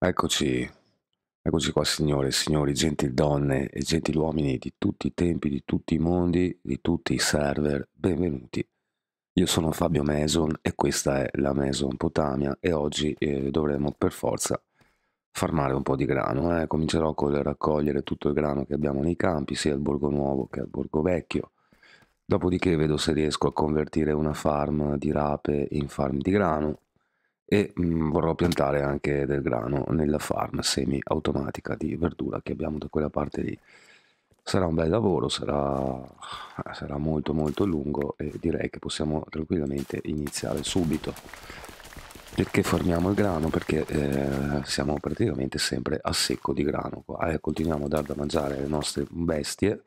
Eccoci, eccoci qua signore e signori, gentil donne e gentiluomini di tutti i tempi, di tutti i mondi, di tutti i server, benvenuti. Io sono Fabio Mason e questa è la Mason Potamia e oggi eh, dovremo per forza farmare un po' di grano. Eh. Comincerò col raccogliere tutto il grano che abbiamo nei campi, sia al Borgo Nuovo che al Borgo Vecchio. Dopodiché vedo se riesco a convertire una farm di rape in farm di grano e mh, mm, vorrò piantare anche del grano nella farm semi automatica di verdura che abbiamo da quella parte lì sarà un bel lavoro sarà, sarà molto molto lungo e direi che possiamo tranquillamente iniziare subito perché formiamo il grano perché eh, siamo praticamente sempre a secco di grano qua e eh, continuiamo a dar da mangiare alle nostre bestie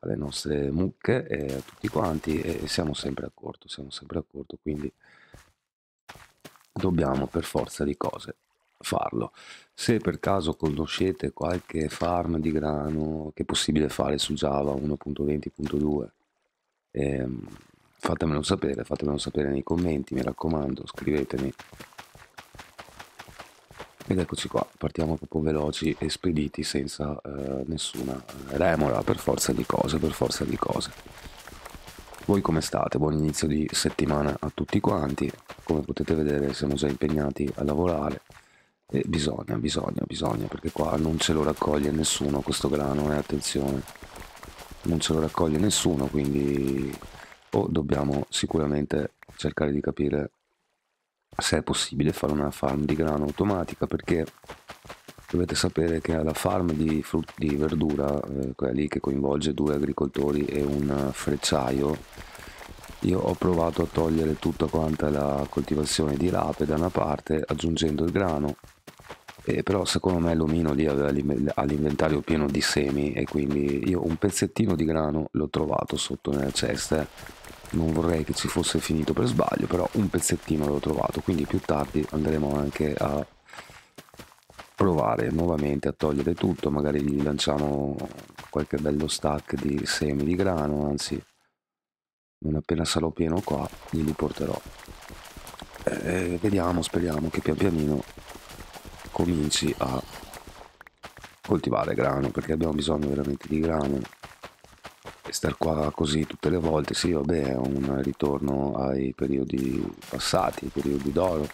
alle nostre mucche e a tutti quanti e siamo sempre a corto siamo sempre a corto quindi dobbiamo per forza di cose farlo. Se per caso conoscete qualche farm di grano che è possibile fare su Java 1.20.2, ehm, fatemelo sapere, fatemelo sapere nei commenti, mi raccomando, scrivetemi. Ed eccoci qua, partiamo proprio veloci e spediti senza eh, nessuna remora, per forza di cose, per forza di cose. Voi come state? Buon inizio di settimana a tutti quanti. Come potete vedere siamo già impegnati a lavorare e bisogna, bisogna, bisogna, perché qua non ce lo raccoglie nessuno questo grano, eh, attenzione. Non ce lo raccoglie nessuno, quindi o dobbiamo sicuramente cercare di capire se è possibile fare una farm di grano automatica perché dovete sapere che alla farm di, frutta, di verdura, eh, quella lì che coinvolge due agricoltori e un frecciaio, io ho provato a togliere tutta quanta la coltivazione di rape da una parte aggiungendo il grano, eh, però secondo me l'omino lì aveva l'inventario pieno di semi e quindi io un pezzettino di grano l'ho trovato sotto nella cesta, non vorrei che ci fosse finito per sbaglio, però un pezzettino l'ho trovato, quindi più tardi andremo anche a provare nuovamente a togliere tutto, magari gli lanciamo qualche bello stack di semi di grano, anzi non appena sarò pieno qua glieli porterò. E eh, vediamo, speriamo che pian pianino cominci a coltivare grano, perché abbiamo bisogno veramente di grano. E star qua così tutte le volte, sì vabbè, è un ritorno ai periodi passati, ai periodi d'oro,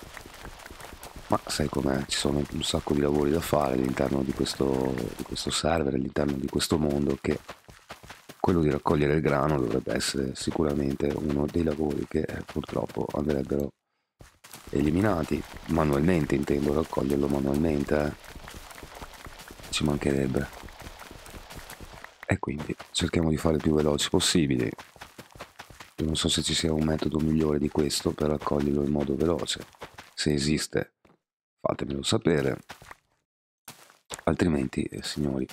ma sai com'è, ci sono un sacco di lavori da fare all'interno di, di questo, server, all'interno di questo mondo che quello di raccogliere il grano dovrebbe essere sicuramente uno dei lavori che eh, purtroppo andrebbero eliminati manualmente intendo raccoglierlo manualmente eh. ci mancherebbe e quindi cerchiamo di fare il più veloci possibile. Io non so se ci sia un metodo migliore di questo per raccoglierlo in modo veloce se esiste fatemelo sapere altrimenti eh, signori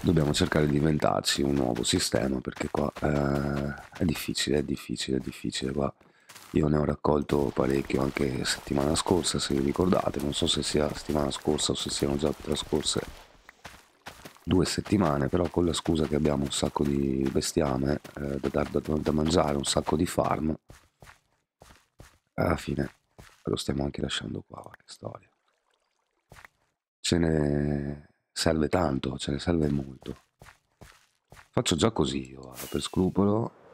dobbiamo cercare di inventarci un nuovo sistema perché qua eh, è difficile è difficile è difficile qua io ne ho raccolto parecchio anche settimana scorsa se vi ricordate non so se sia settimana scorsa o se siano già trascorse due settimane però con la scusa che abbiamo un sacco di bestiame eh, da, da, da, da mangiare un sacco di farm alla fine lo stiamo anche lasciando qua, che storia. Ce ne serve tanto, ce ne serve molto. Faccio già così io, per scrupolo.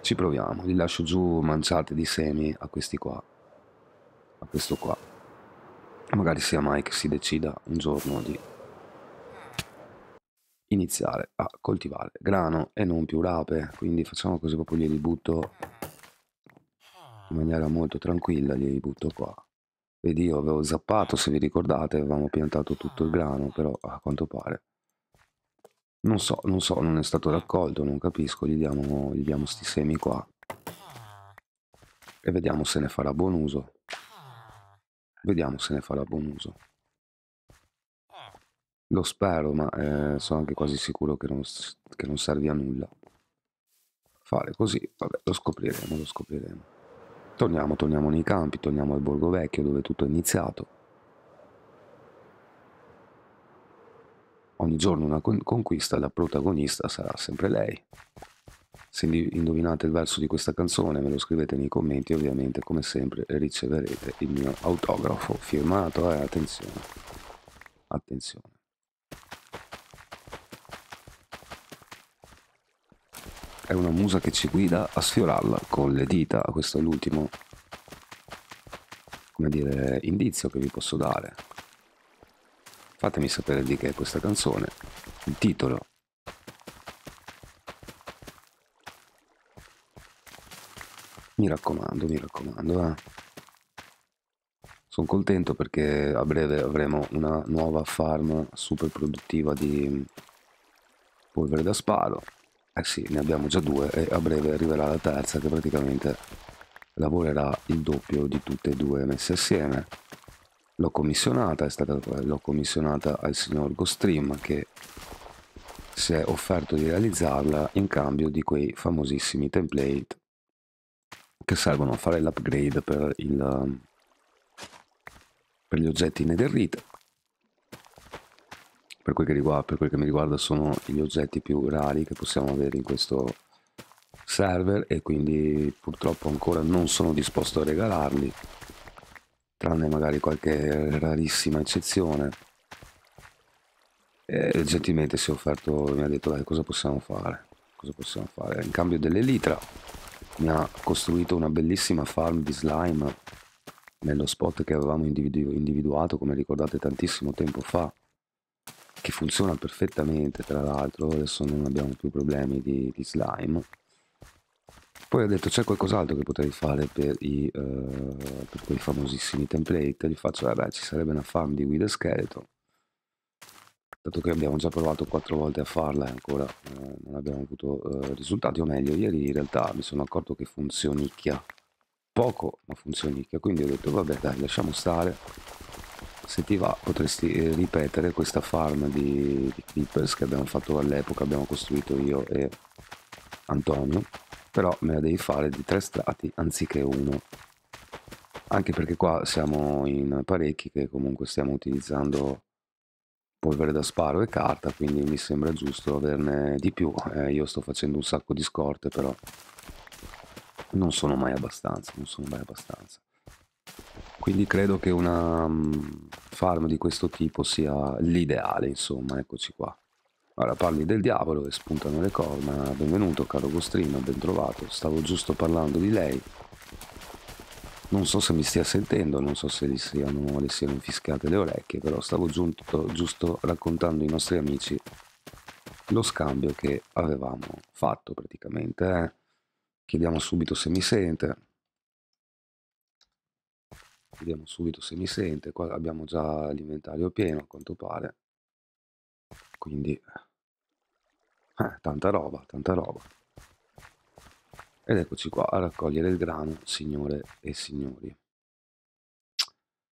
Ci proviamo, li lascio giù manciate di semi a questi qua. A questo qua. Magari sia mai che si decida un giorno di iniziare a coltivare grano e non più rape, quindi facciamo così proprio glieli butto in maniera molto tranquilla li butto qua. Vedi, io avevo zappato, se vi ricordate, avevamo piantato tutto il grano, però a quanto pare. Non so, non so, non è stato raccolto, non capisco, gli diamo, gli diamo sti semi qua. E vediamo se ne farà buon uso. Vediamo se ne farà buon uso. Lo spero, ma eh, sono anche quasi sicuro che non, che non serve a nulla. Fare così, vabbè, lo scopriremo, lo scopriremo. Torniamo, torniamo nei campi, torniamo al Borgo Vecchio dove tutto è iniziato. Ogni giorno una conquista, la protagonista sarà sempre lei. Se indovinate il verso di questa canzone me lo scrivete nei commenti, ovviamente come sempre riceverete il mio autografo firmato eh, attenzione, attenzione. è una musa che ci guida a sfiorarla con le dita. Questo è l'ultimo, come dire, indizio che vi posso dare. Fatemi sapere di che è questa canzone, il titolo. Mi raccomando, mi raccomando, eh. Sono contento perché a breve avremo una nuova farm super produttiva di polvere da sparo eh sì, ne abbiamo già due e a breve arriverà la terza che praticamente lavorerà il doppio di tutte e due messe assieme. L'ho commissionata, eh, l'ho commissionata al signor Gostream che si è offerto di realizzarla in cambio di quei famosissimi template che servono a fare l'upgrade per, ehm, per, gli oggetti nederrita per quel, che riguarda, per quel che mi riguarda sono gli oggetti più rari che possiamo avere in questo server e quindi purtroppo ancora non sono disposto a regalarli tranne magari qualche rarissima eccezione e gentilmente si è offerto mi ha detto dai cosa possiamo fare cosa possiamo fare in cambio dell'elitra mi ha costruito una bellissima farm di slime nello spot che avevamo individu individuato come ricordate tantissimo tempo fa che funziona perfettamente tra l'altro, adesso non abbiamo più problemi di, di slime. Poi ho detto c'è qualcos'altro che potrei fare per, i, uh, per quei famosissimi template, gli faccio vabbè eh, ci sarebbe una farm di guida scheletro, dato che abbiamo già provato quattro volte a farla e ancora eh, non abbiamo avuto eh, risultati, o meglio, ieri in realtà mi sono accorto che funzionicchia poco, ma funzionicchia, quindi ho detto vabbè dai lasciamo stare, se ti va potresti eh, ripetere questa farm di, creepers che abbiamo fatto all'epoca abbiamo costruito io e Antonio però me la devi fare di tre strati anziché uno anche perché qua siamo in parecchi che comunque stiamo utilizzando polvere da sparo e carta quindi mi sembra giusto averne di più eh, io sto facendo un sacco di scorte però non sono mai abbastanza non sono mai abbastanza quindi credo che una mm, farm di questo tipo sia l'ideale, insomma, eccoci qua. Ora parli del diavolo e spuntano le corna. Benvenuto caro Gostrino, ben trovato. Stavo giusto parlando di lei. Non so se mi stia sentendo, non so se gli siano, le siano infischiate le orecchie, però stavo giunto, giusto raccontando ai nostri amici lo scambio che avevamo fatto praticamente. Eh? Chiediamo subito se mi sente. Vediamo subito se mi sente. Qua abbiamo già l'inventario pieno, a quanto pare. Quindi, eh, tanta roba, tanta roba. Ed eccoci qua a raccogliere il grano, signore e signori.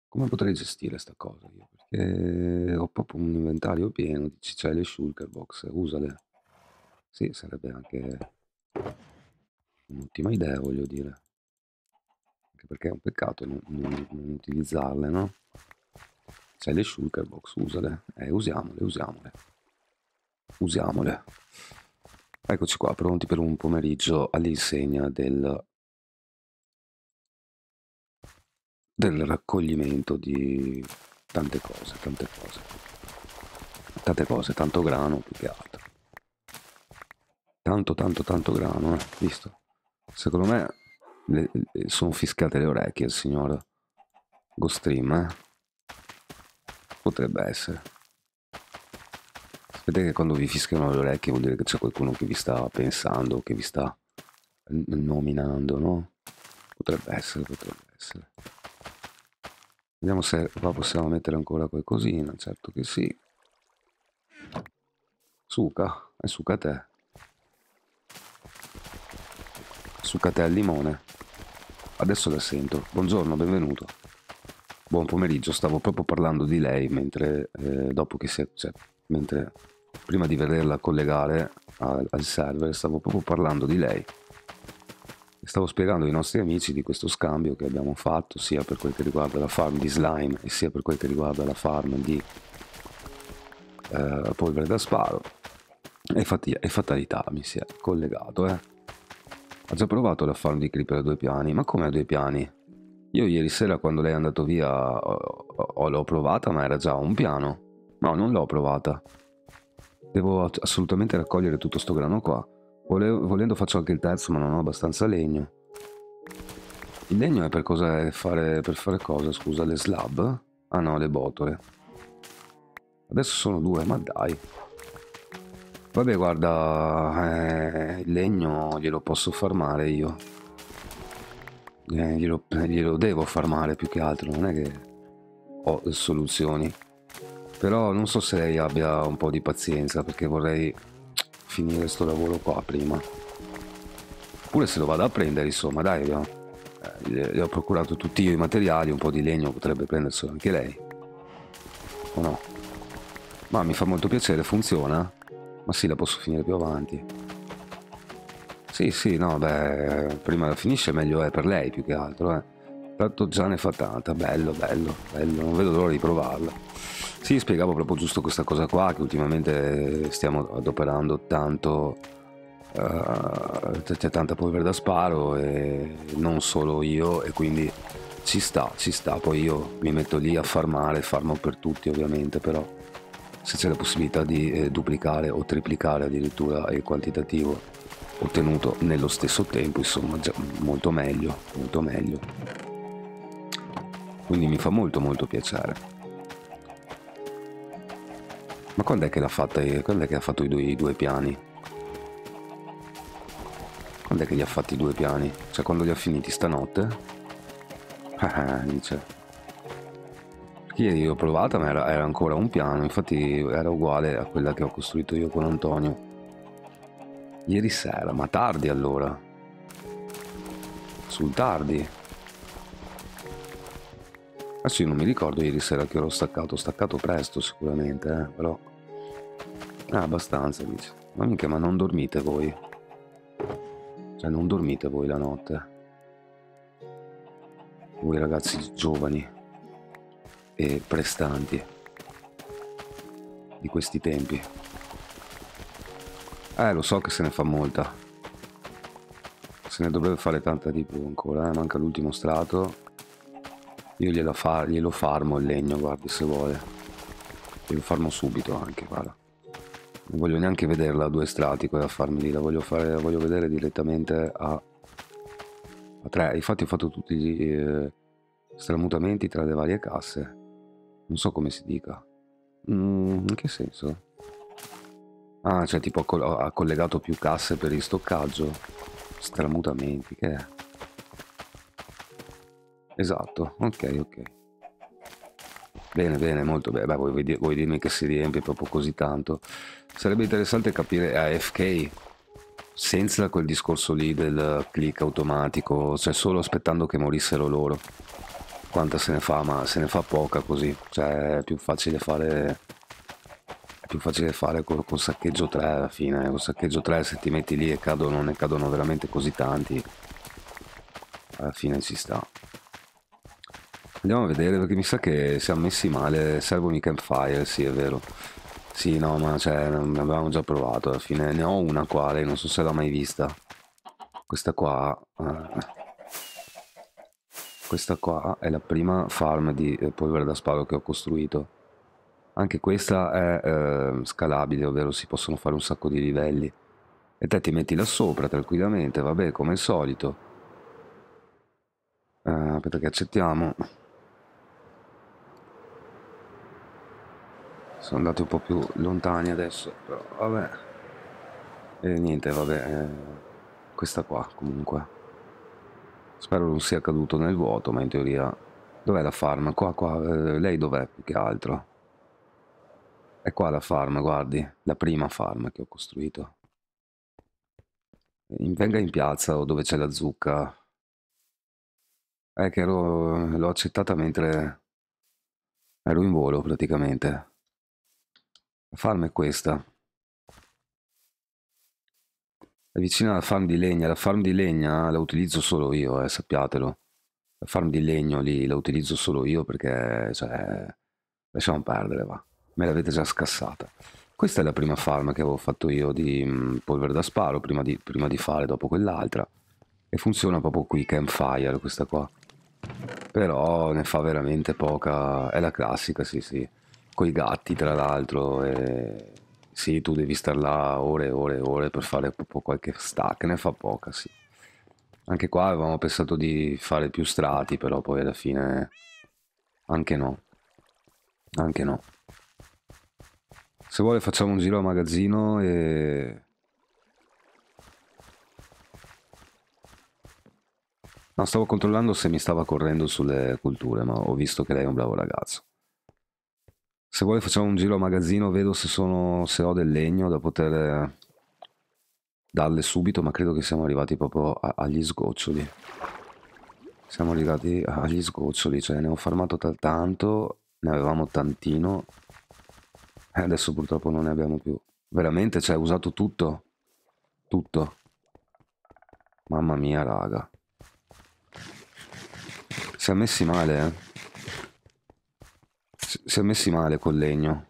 Come potrei gestire sta cosa io? Perché ho proprio un inventario pieno di cicelle shulker box, usale. Sì, sarebbe anche un'ottima idea, voglio dire anche perché è un peccato non, non, non utilizzarle, no? C'è le shulker box, usale, eh, usiamole, usiamole, usiamole. Eccoci qua, pronti per un pomeriggio all'insegna del, del raccoglimento di tante cose, tante cose, tante cose, tanto grano più che altro. Tanto, tanto, tanto grano, eh, visto? Secondo me le, le, sono fiscate le orecchie al signor Gostream, eh? Potrebbe essere. Sapete che quando vi fischiano le orecchie vuol dire che c'è qualcuno che vi sta pensando, che vi sta nominando, no? Potrebbe essere, potrebbe essere. Vediamo se qua possiamo mettere ancora qualcosina, certo che sì. Suca, è eh, suca a te. Suca a te al limone. Adesso la sento. Buongiorno, benvenuto. Buon pomeriggio, stavo proprio parlando di lei mentre, eh, dopo che si è, cioè, mentre, prima di vederla collegare al, al server, stavo proprio parlando di lei stavo spiegando ai nostri amici di questo scambio che abbiamo fatto sia per quel che riguarda la farm di slime e sia per quel che riguarda la farm di eh, polvere da sparo e, fat e fatalità mi si è collegato eh ho già provato la farm di decryptor a due piani, ma come a due piani? Io ieri sera quando lei è andato via l'ho provata ma era già un piano. No, non l'ho provata. Devo assolutamente raccogliere tutto sto grano qua. Volevo, volendo faccio anche il terzo ma non ho abbastanza legno. Il legno è per, cosa, fare, per fare cosa? Scusa, le slab? Ah no, le botole. Adesso sono due, ma dai. Vabbè, guarda, eh, il legno glielo posso farmare io. Eh, glielo, glielo, devo farmare più che altro, non è che ho soluzioni. Però non so se lei abbia un po' di pazienza, perché vorrei finire questo lavoro qua prima. Oppure se lo vado a prendere, insomma, dai, abbiamo... Eh, le ho procurato tutti io i materiali, un po' di legno potrebbe prenderselo anche lei. O no? Ma mi fa molto piacere, funziona? Ma sì, la posso finire più avanti. Sì, sì, no, beh, prima la finisce meglio è per lei più che altro, eh. Tanto già ne fa tanta, bello, bello, bello, non vedo l'ora di provarla. Sì, spiegavo proprio giusto questa cosa qua, che ultimamente stiamo adoperando tanto Uh, c'è tanta polvere da sparo e non solo io e quindi ci sta, ci sta, poi io mi metto lì a farmare, farmo per tutti ovviamente però se c'è la possibilità di eh, duplicare o triplicare addirittura il quantitativo ottenuto nello stesso tempo, insomma, già molto meglio, molto meglio. Quindi mi fa molto molto piacere. Ma quando è che l'ha fatta? Eh, quando è che ha fatto i due, i due piani? Quando è che gli ha fatti i due piani? Cioè quando li ha finiti stanotte? Ah, dice. Ieri ho provata ma era, era, ancora un piano, infatti era uguale a quella che ho costruito io con Antonio. Ieri sera, ma tardi allora. Sul tardi. Ah sì, non mi ricordo ieri sera che ero staccato, ho staccato presto sicuramente, eh, però... Ah, abbastanza, dice. Ma mica, ma non dormite voi? Cioè, non dormite voi la notte? Voi ragazzi giovani e prestanti di questi tempi. Eh, lo so che se ne fa molta. Se ne dovrebbe fare tanta di più ancora, eh? manca l'ultimo strato. Io glielo, far, glielo farmo il legno, guardi, se vuole. Glielo farmo subito anche, guarda. Non voglio neanche vederla a due strati quella farmi lì, la voglio, fare, la voglio vedere direttamente a, a tre. Infatti ho fatto tutti gli eh, stramutamenti tra le varie casse. Non so come si dica. Mm, in che senso? Ah, cioè tipo ha collegato più casse per il stoccaggio. Stramutamenti, che è? Esatto, ok, ok. Bene, bene, molto bene. Beh, vuoi, vuoi dirmi che si riempie proprio così tanto? Sarebbe interessante capire AFK senza quel discorso lì del click automatico, cioè solo aspettando che morissero loro quanta se ne fa, ma se ne fa poca così, cioè è più facile fare è più facile fare con, con saccheggio 3 alla fine, con saccheggio 3 se ti metti lì e cadono, ne cadono veramente così tanti alla fine ci sta andiamo a vedere perché mi sa che siamo messi male, servono i campfire, sì è vero sì no ma cioè l'abbiamo già provato alla fine, ne ho una quale non so se l'ha mai vista questa qua eh. Questa qua è la prima farm di eh, polvere da sparo che ho costruito. Anche questa è eh, scalabile, ovvero si possono fare un sacco di livelli. E te ti metti là sopra tranquillamente, vabbè, come al solito. Eh, aspetta che accettiamo. Sono andati un po' più lontani adesso, però vabbè. E niente, vabbè. Eh, questa qua comunque. Spero non sia caduto nel vuoto, ma in teoria... Dov'è la farm? Qua, qua, eh, lei dov'è più che altro? È qua la farm, guardi, la prima farm che ho costruito. Venga in piazza o dove c'è la zucca. È che l'ho accettata mentre ero in volo praticamente. La farm è questa è vicina alla farm di legna. La farm di legna la utilizzo solo io, eh, sappiatelo. La farm di legno lì la utilizzo solo io perché, cioè, lasciamo perdere, va. Me l'avete già scassata. Questa è la prima farm che avevo fatto io di mh, mm, polvere da sparo prima di, prima di fare dopo quell'altra. E funziona proprio qui, campfire, questa qua. Però ne fa veramente poca. È la classica, sì, sì. Con i gatti, tra l'altro, e sì, tu devi star là ore e ore e ore per fare proprio qualche stack, ne fa poca, sì. Anche qua avevamo pensato di fare più strati, però poi alla fine... Anche no. Anche no. Se vuole facciamo un giro al magazzino e... No, stavo controllando se mi stava correndo sulle culture, ma ho visto che lei è un bravo ragazzo. Se vuoi facciamo un giro al magazzino, vedo se, sono, se ho del legno da poter darle subito, ma credo che siamo arrivati proprio a, agli sgoccioli. Siamo arrivati agli sgoccioli, cioè ne ho farmato tal tanto, ne avevamo tantino, e adesso purtroppo non ne abbiamo più. Veramente, cioè, ho usato tutto. Tutto. Mamma mia, raga. Si è messi male, eh si è messi male col legno.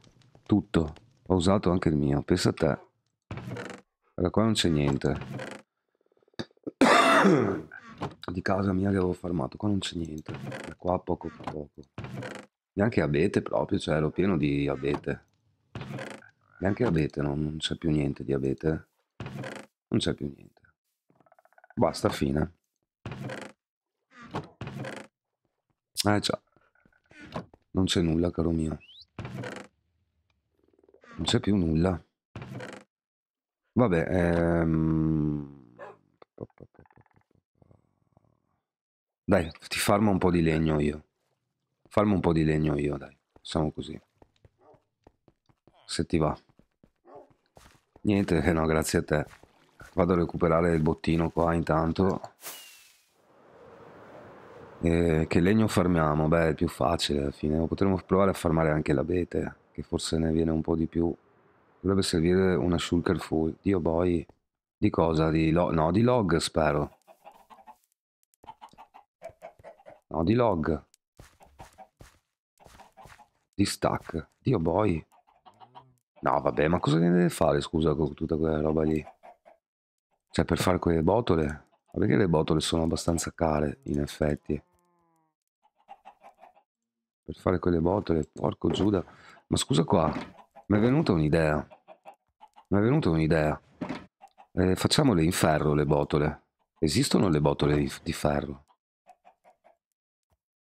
Tutto. Ho usato anche il mio. Pensa a te. Allora, qua non c'è niente. Di casa mia che avevo farmato. Qua non c'è niente. Da qua poco poco. Neanche abete proprio, cioè ero pieno di abete. Neanche abete, no? non c'è più niente di abete. Non c'è più niente. Basta, fine. Eh, ciao. Non c'è nulla, caro mio. Non c'è più nulla. Vabbè, ehm... Dai, ti farmo un po' di legno io. Farmo un po' di legno io, dai. Facciamo così. Se ti va. Niente, no, grazie a te. Vado a recuperare il bottino qua intanto. Eh, che legno farmiamo? Beh, è più facile alla fine. Potremmo provare a farmare anche l'abete, che forse ne viene un po' di più. Dovrebbe servire una shulker full. Dio boy. Di cosa? Di log? No, di log spero. No, di log. Di stack. Dio boy. No, vabbè, ma cosa ne deve fare, scusa, con tutta quella roba lì? Cioè, per fare quelle botole? Ma perché le botole sono abbastanza care, in effetti per fare quelle botole, porco Giuda. Ma scusa qua, mi è venuta un'idea. Mi è venuta un'idea. Eh, facciamole in ferro le botole. Esistono le botole di, ferro?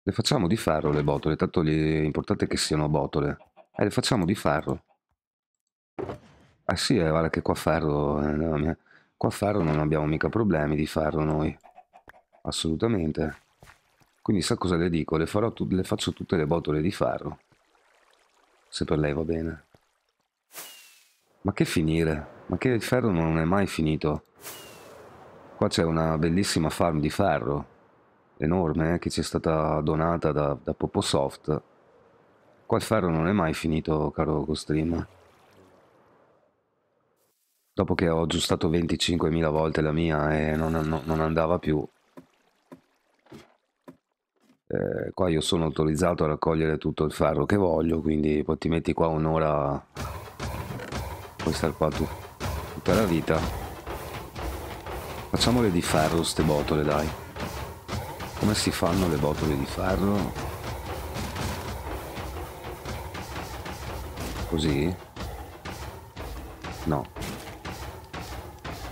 Le facciamo di ferro le botole, tanto l'importante è che siano botole. Eh, le facciamo di ferro. Ah sì, eh, guarda che qua ferro... Eh, no, qua ferro non abbiamo mica problemi di ferro noi. Assolutamente. Quindi sa cosa le dico? Le, tu le faccio tutte le botole di farro. Se per lei va bene. Ma che finire? Ma che il ferro non è mai finito. Qua c'è una bellissima farm di ferro, enorme, eh, che ci è stata donata da, da Poposoft. Qua il ferro non è mai finito, caro Costream. Dopo che ho aggiustato 25.000 volte la mia e eh, non, non, non andava più, eh, qua io sono autorizzato a raccogliere tutto il ferro che voglio, quindi poi ti metti qua un'ora, puoi stare qua tu, tutta la vita. Facciamole di ferro ste botole, dai. Come si fanno le botole di ferro? Così? No.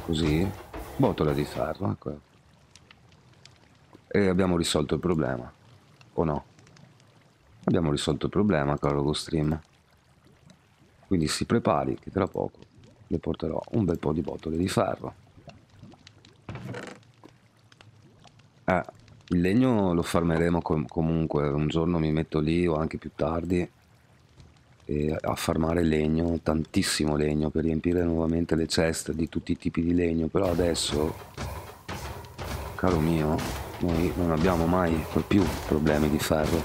Così? Botola di ferro, ecco. E abbiamo risolto il problema. O no? Abbiamo risolto il problema, caro lo Quindi si prepari, che tra poco le porterò un bel po' di bottole di ferro. Eh, il legno lo farmeremo com comunque, un giorno mi metto lì o anche più tardi a farmare legno, tantissimo legno per riempire nuovamente le ceste di tutti i tipi di legno, però adesso, caro mio, noi non abbiamo mai o più problemi di ferro.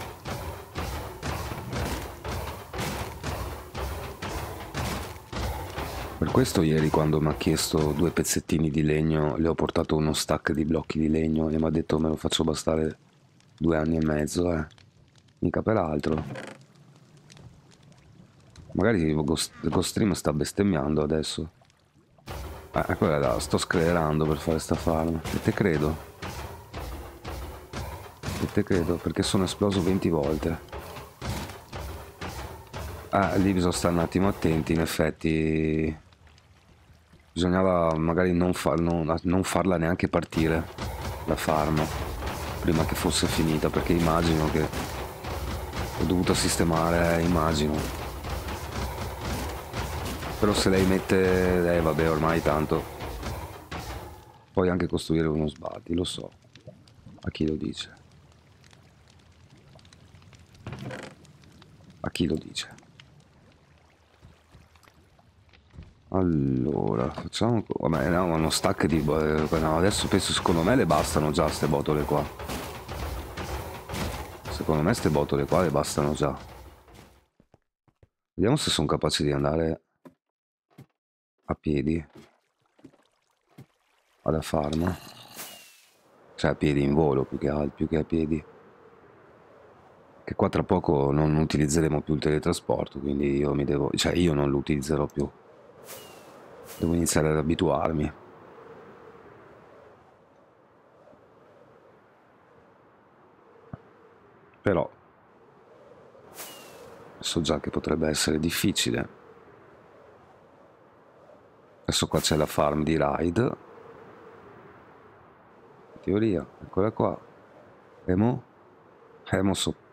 Per questo ieri quando mi ha chiesto due pezzettini di legno le ho portato uno stack di blocchi di legno e mi ha detto me lo faccio bastare due anni e mezzo, eh. Mica per altro. Magari GoStream sta bestemmiando adesso. Ah, quella là, sto sclerando per fare sta farm. E te credo tutte, credo, perché sono esploso 20 volte. Ah, lì bisogna stare un attimo attenti, in effetti. Bisognava magari non, far, non, non farla neanche partire, la farm, prima che fosse finita, perché immagino che... Ho dovuto sistemare, eh, immagino. Però se lei mette... Eh, vabbè, ormai tanto puoi anche costruire uno sbatti, lo so, a chi lo dice. Ma chi lo dice? Allora, facciamo... Vabbè, no, ma non stacca di... Eh, no, adesso penso, secondo me le bastano già queste botole qua. Secondo me queste botole qua le bastano già. Vediamo se sono capaci di andare a piedi. Alla farma. Cioè a piedi in volo, più che, più che a piedi che qua tra poco non utilizzeremo più il teletrasporto, quindi io mi devo, cioè io non lo utilizzerò più. Devo iniziare ad abituarmi. Però so già che potrebbe essere difficile. Adesso qua c'è la farm di Ride. In teoria, eccola qua. Emo? Emo sopra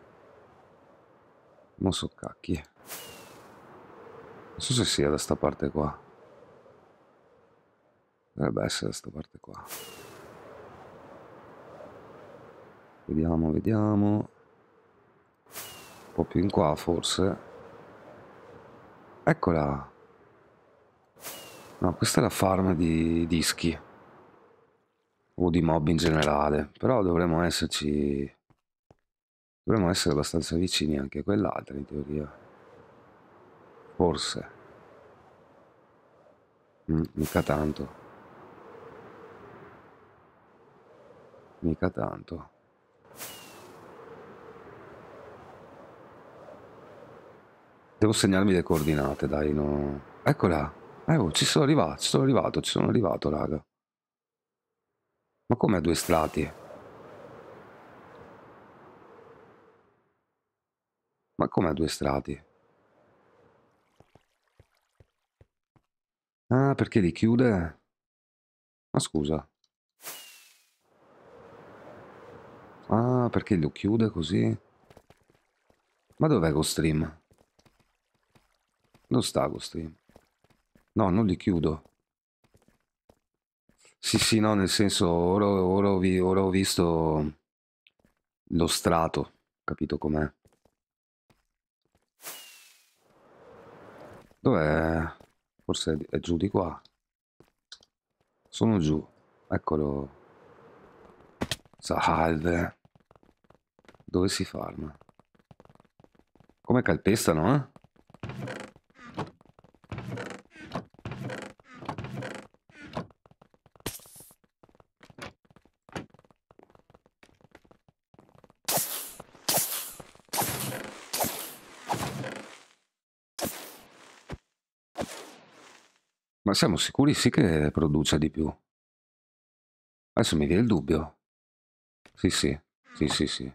non so cacchi. Non so se sia da sta parte qua. Dovrebbe essere da sta parte qua. Vediamo, vediamo. Un po' più in qua forse. Eccola. No, questa è la farm di dischi. O di mob in generale. Però dovremmo esserci dovremmo essere abbastanza vicini anche a quell'altra in teoria forse mm, mica tanto mica tanto devo segnarmi le coordinate dai no eccola eh, oh, ci sono arrivato ci sono arrivato ci sono arrivato raga ma come a due strati Ma come a due strati? Ah, perché li chiude? Ma scusa. Ah, perché lo chiude così? Ma dov'è GoStream? Non sta GoStream. No, non li chiudo. Sì, sì, no, nel senso, ora, ora, ora ho visto lo strato, capito com'è. Dov'è? Forse è giù di qua. Sono giù. Eccolo. Salve. Dove si farma? Come calpestano, eh? Ma siamo sicuri sì che produce di più. Adesso mi viene il dubbio. Sì, sì, sì, sì, sì.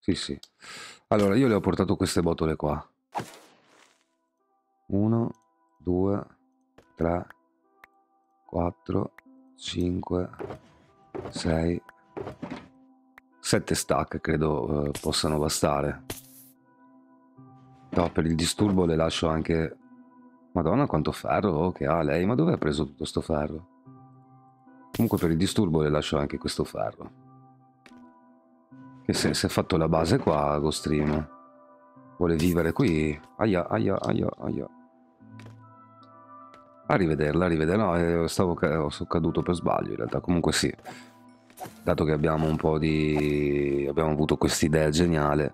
Sì, sì. Allora, io le ho portato queste botole qua. 1, 2, 3, 4, 5, 6, 7 stack credo eh, possano bastare. No, per il disturbo le lascio anche Madonna quanto ferro che ha lei, ma dove ha preso tutto sto ferro? Comunque per il disturbo le lascio anche questo ferro. Che se, se è fatto la base qua, GoStream. Vuole vivere qui. Aia, aia, aia, aia. Arrivederla, arrivederla. No, eh, stavo sono caduto per sbaglio in realtà. Comunque sì. Dato che abbiamo un po' di... abbiamo avuto quest'idea geniale,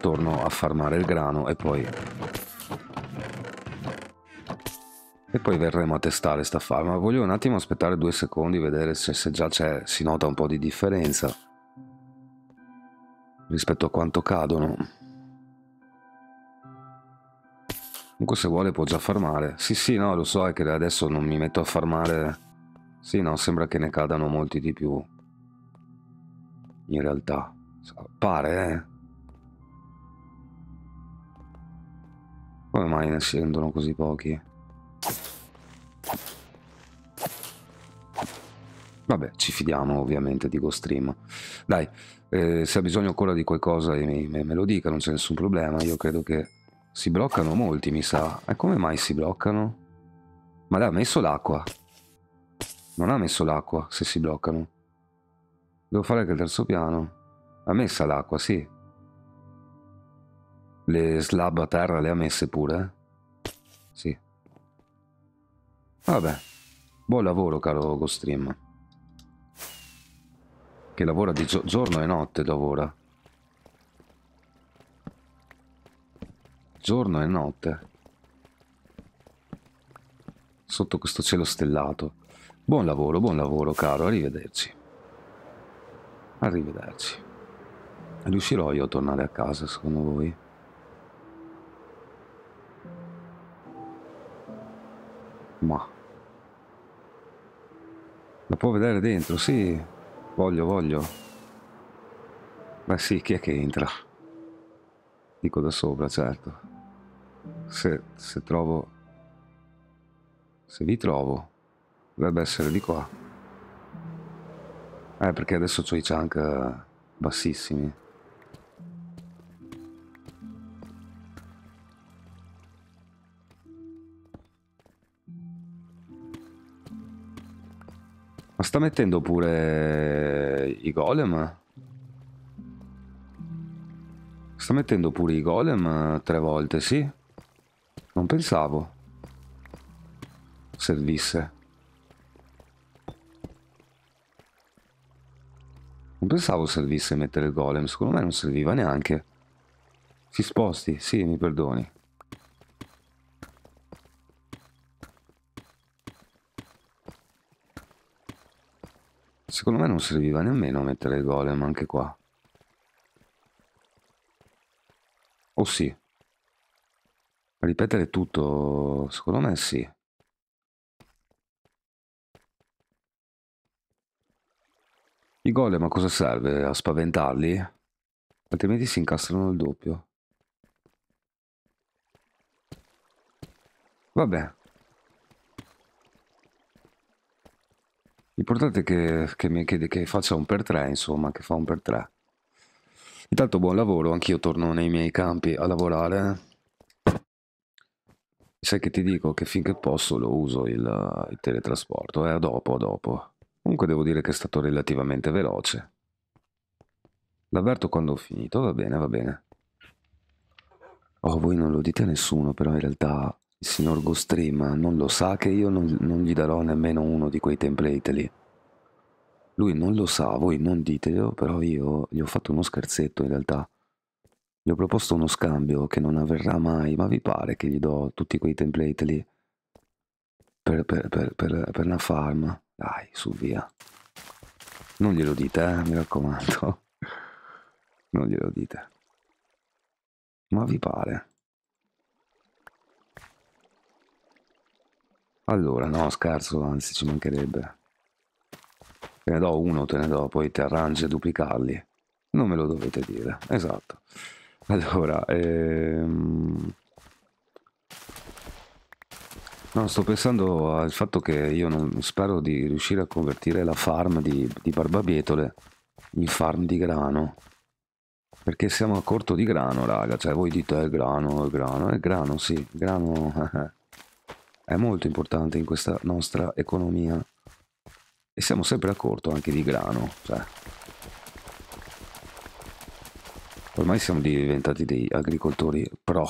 torno a farmare il grano e poi E poi verremo a testare sta file, ma voglio un attimo aspettare due secondi, vedere se, se già si nota un po' di differenza rispetto a quanto cadono. Comunque se vuole può già farmare. Sì sì, no, lo so, è che adesso non mi metto a farmare. Sì, no, sembra che ne cadano molti di più. In realtà. Pare, eh. Come mai ne scendono così pochi? Vabbè, ci fidiamo ovviamente di Stream. Dai, eh, se ha bisogno ancora di qualcosa eh, me, me, me lo dica, non c'è nessun problema. Io credo che si bloccano molti, mi sa. E come mai si bloccano? Ma l'ha messo l'acqua. Non ha messo l'acqua se si bloccano. Devo fare anche il terzo piano. Ha messa l'acqua, sì. Le slab a terra le ha messe pure? Eh? Sì. Vabbè, buon lavoro caro Gostream. Che lavora di giorno e notte lavora. Giorno e notte. Sotto questo cielo stellato. Buon lavoro, buon lavoro caro, arrivederci. Arrivederci. Riuscirò io a tornare a casa secondo voi? Ma... lo può vedere dentro? Sì, voglio, voglio. Ma sì, chi è che entra? Dico da sopra, certo. Se, se trovo... Se vi trovo, dovrebbe essere di qua. Eh, perché adesso ho i chunk bassissimi. Ma sta mettendo pure i golem? Sta mettendo pure i golem tre volte, sì? Non pensavo servisse. Non pensavo servisse mettere il golem, secondo me non serviva neanche. Si sposti, sì, mi perdoni. Secondo me non serviva nemmeno a mettere il golem anche qua. O oh, sì. Ripetere tutto, secondo me sì. I golem a cosa serve? A spaventarli? Altrimenti si incastrano il doppio. Vabbè, L'importante è che, che, mi, che, che faccia un per tre, insomma, che fa un per tre. Intanto buon lavoro, anch'io torno nei miei campi a lavorare. Sai che ti dico che finché posso lo uso il, il teletrasporto, eh, a dopo, a dopo. Comunque devo dire che è stato relativamente veloce. L'avverto quando ho finito, va bene, va bene. Oh, voi non lo dite a nessuno, però in realtà il signor Gostream non lo sa che io non, non, gli darò nemmeno uno di quei template lì. Lui non lo sa, voi non ditelo, però io gli ho fatto uno scherzetto in realtà. Gli ho proposto uno scambio che non avverrà mai, ma vi pare che gli do tutti quei template lì? Per, per, per, per, per una farm? Dai, su via. Non glielo dite, eh, mi raccomando. non glielo dite. Ma vi pare? Allora, no, scherzo, anzi ci mancherebbe. Te ne do uno, te ne do, poi ti arrangi a duplicarli. Non me lo dovete dire, esatto. Allora, ehm... No, sto pensando al fatto che io non, spero di riuscire a convertire la farm di, di barbabietole in farm di grano. Perché siamo a corto di grano, raga. Cioè, voi dite il eh, grano, è grano, il grano, sì, grano... è molto importante in questa nostra economia. E siamo sempre a corto anche di grano, cioè. Ormai siamo diventati dei agricoltori pro,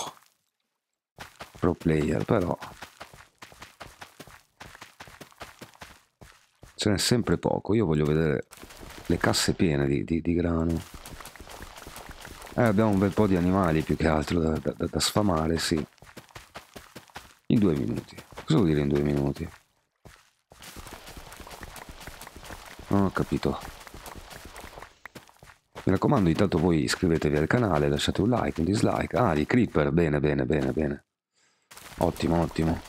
pro player, però ce n'è sempre poco. Io voglio vedere le casse piene di, di, di grano. Eh, abbiamo un bel po' di animali più che altro da, da, da sfamare, sì. In due minuti. Cosa vuol dire in due minuti? Non ho capito. Mi raccomando, intanto voi iscrivetevi al canale, lasciate un like, un dislike. Ah, di creeper, bene, bene, bene, bene. Ottimo, ottimo.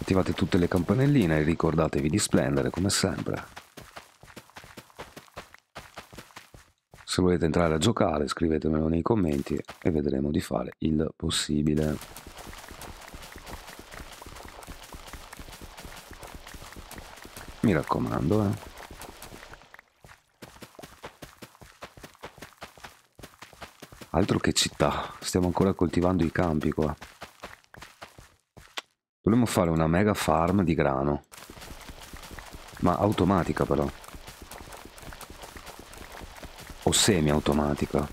Attivate tutte le campanelline e ricordatevi di splendere, come sempre. Se volete entrare a giocare, scrivetemelo nei commenti e vedremo di fare il possibile. Mi raccomando, eh. Altro che città, stiamo ancora coltivando i campi qua. Dovremmo fare una mega farm di grano. Ma automatica però. O semi-automatica.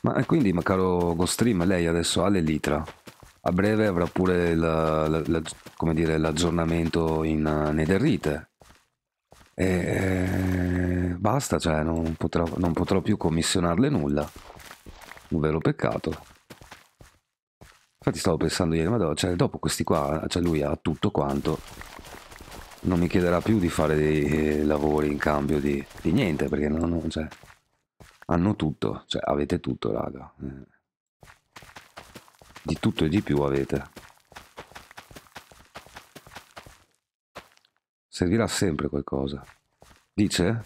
Ma eh, quindi, ma caro Ghostream, lei adesso ha l'elitra. A breve avrà pure la, la, la, come dire, l'aggiornamento in eh, Netherite. E eh, basta, cioè non potrò, non potrò più commissionarle nulla. Un vero peccato. Infatti stavo pensando ieri, ma cioè, dopo questi qua, cioè lui ha tutto quanto, non mi chiederà più di fare dei eh, lavori in cambio di, di niente, perché non, non, cioè, hanno tutto, cioè avete tutto raga, di tutto e di più avete. Servirà sempre qualcosa. Dice?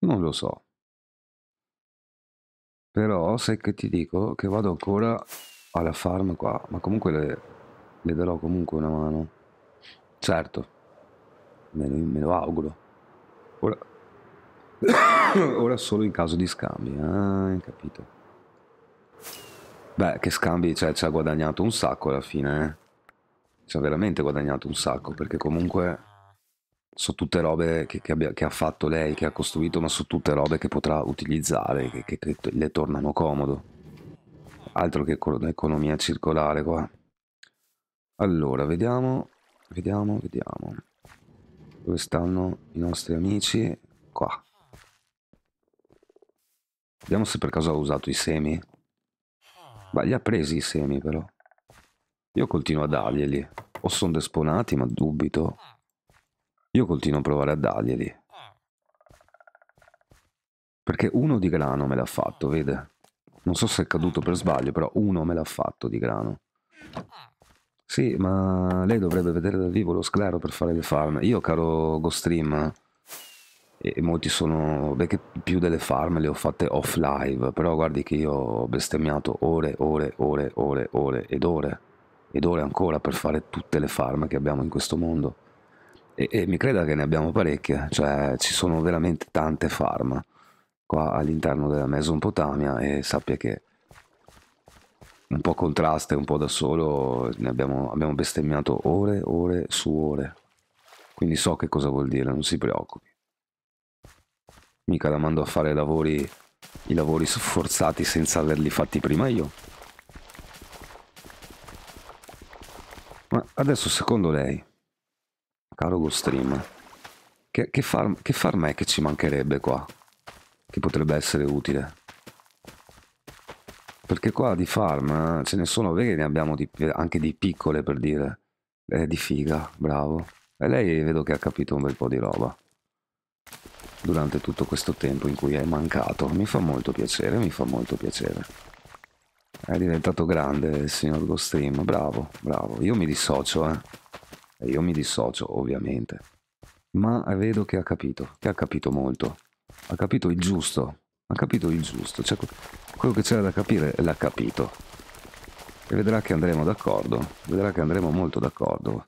Non lo so. Però sai che ti dico che vado ancora alla farm qua, ma comunque le, le darò comunque una mano. Certo, me lo, me lo auguro. Ora, ora solo in caso di scambi, eh? capito. Beh, che scambi, cioè ci ha guadagnato un sacco alla fine, eh ci ha veramente guadagnato un sacco perché comunque sono tutte robe che, che, abbia, che, ha fatto lei, che ha costruito, ma sono tutte robe che potrà utilizzare, che, che le tornano comodo. Altro che economia circolare qua. Allora, vediamo, vediamo, vediamo. Dove stanno i nostri amici? Qua. Vediamo se per caso ha usato i semi. Ma li ha presi i semi però. Io continuo a darglieli. O sono esponati, ma dubito. Io continuo a provare a darglieli. Perché uno di grano me l'ha fatto, vede? Non so se è caduto per sbaglio, però uno me l'ha fatto di grano. Sì, ma lei dovrebbe vedere dal vivo lo sclero per fare le farm. Io, caro Ghostream, e molti sono... Beh, che più delle farm le ho fatte off live, però guardi che io ho bestemmiato ore, ore, ore, ore, ore ed ore ed ore ancora per fare tutte le farme che abbiamo in questo mondo. E, e mi creda che ne abbiamo parecchie, cioè ci sono veramente tante farma qua all'interno della Mesopotamia e sappia che un po' contraste, un po' da solo, ne abbiamo, abbiamo bestemmiato ore, ore su ore. Quindi so che cosa vuol dire, non si preoccupi. Mica la mando a fare lavori, i lavori forzati senza averli fatti prima io. Ma adesso secondo lei, caro GoStream, che, che, farm, che farm è che ci mancherebbe qua? Che potrebbe essere utile? Perché qua di farm eh, ce ne sono vere, ne abbiamo di, eh, anche di piccole per dire. Eh, di figa, bravo. E lei vedo che ha capito un bel po' di roba. Durante tutto questo tempo in cui è mancato. Mi fa molto piacere, mi fa molto piacere. È diventato grande il signor Gostream, bravo, bravo. Io mi dissocio, eh. io mi dissocio, ovviamente. Ma vedo che ha capito, che ha capito molto. Ha capito il giusto, ha capito il giusto. Cioè, quello che c'era da capire l'ha capito. E vedrà che andremo d'accordo, vedrà che andremo molto d'accordo.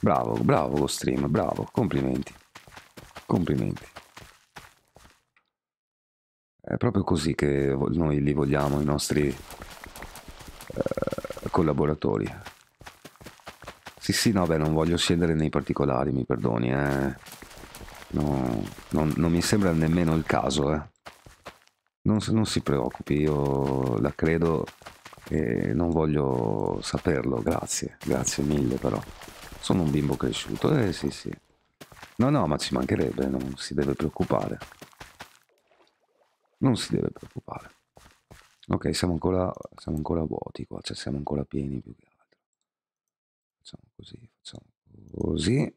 Bravo, bravo Gostream, bravo, complimenti. Complimenti. È proprio così che noi li vogliamo, i nostri eh, collaboratori. Sì, sì, no, beh, non voglio scendere nei particolari, mi perdoni, eh. No, non, non mi sembra nemmeno il caso, eh. Non, non si preoccupi, io la credo e non voglio saperlo, grazie, grazie mille però. Sono un bimbo cresciuto, eh sì sì. No, no, ma ci mancherebbe, non si deve preoccupare non si deve preoccupare. Ok, siamo ancora, siamo ancora vuoti qua, cioè siamo ancora pieni più che altro. Facciamo così, facciamo così.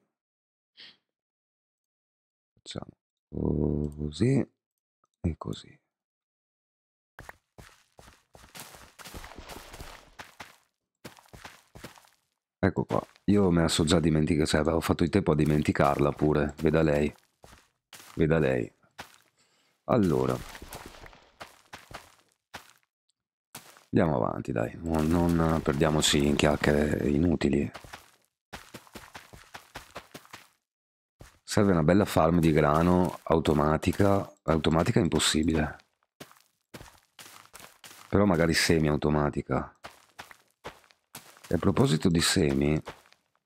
Facciamo così e così. Ecco qua, io me la so già dimenticata, cioè avevo fatto il tempo a dimenticarla pure, veda lei, veda lei. Allora, Andiamo avanti, dai. Non eh, perdiamoci in chiacchiere inutili. Serve una bella farm di grano automatica. Automatica è impossibile. Però magari semi-automatica. E a proposito di semi,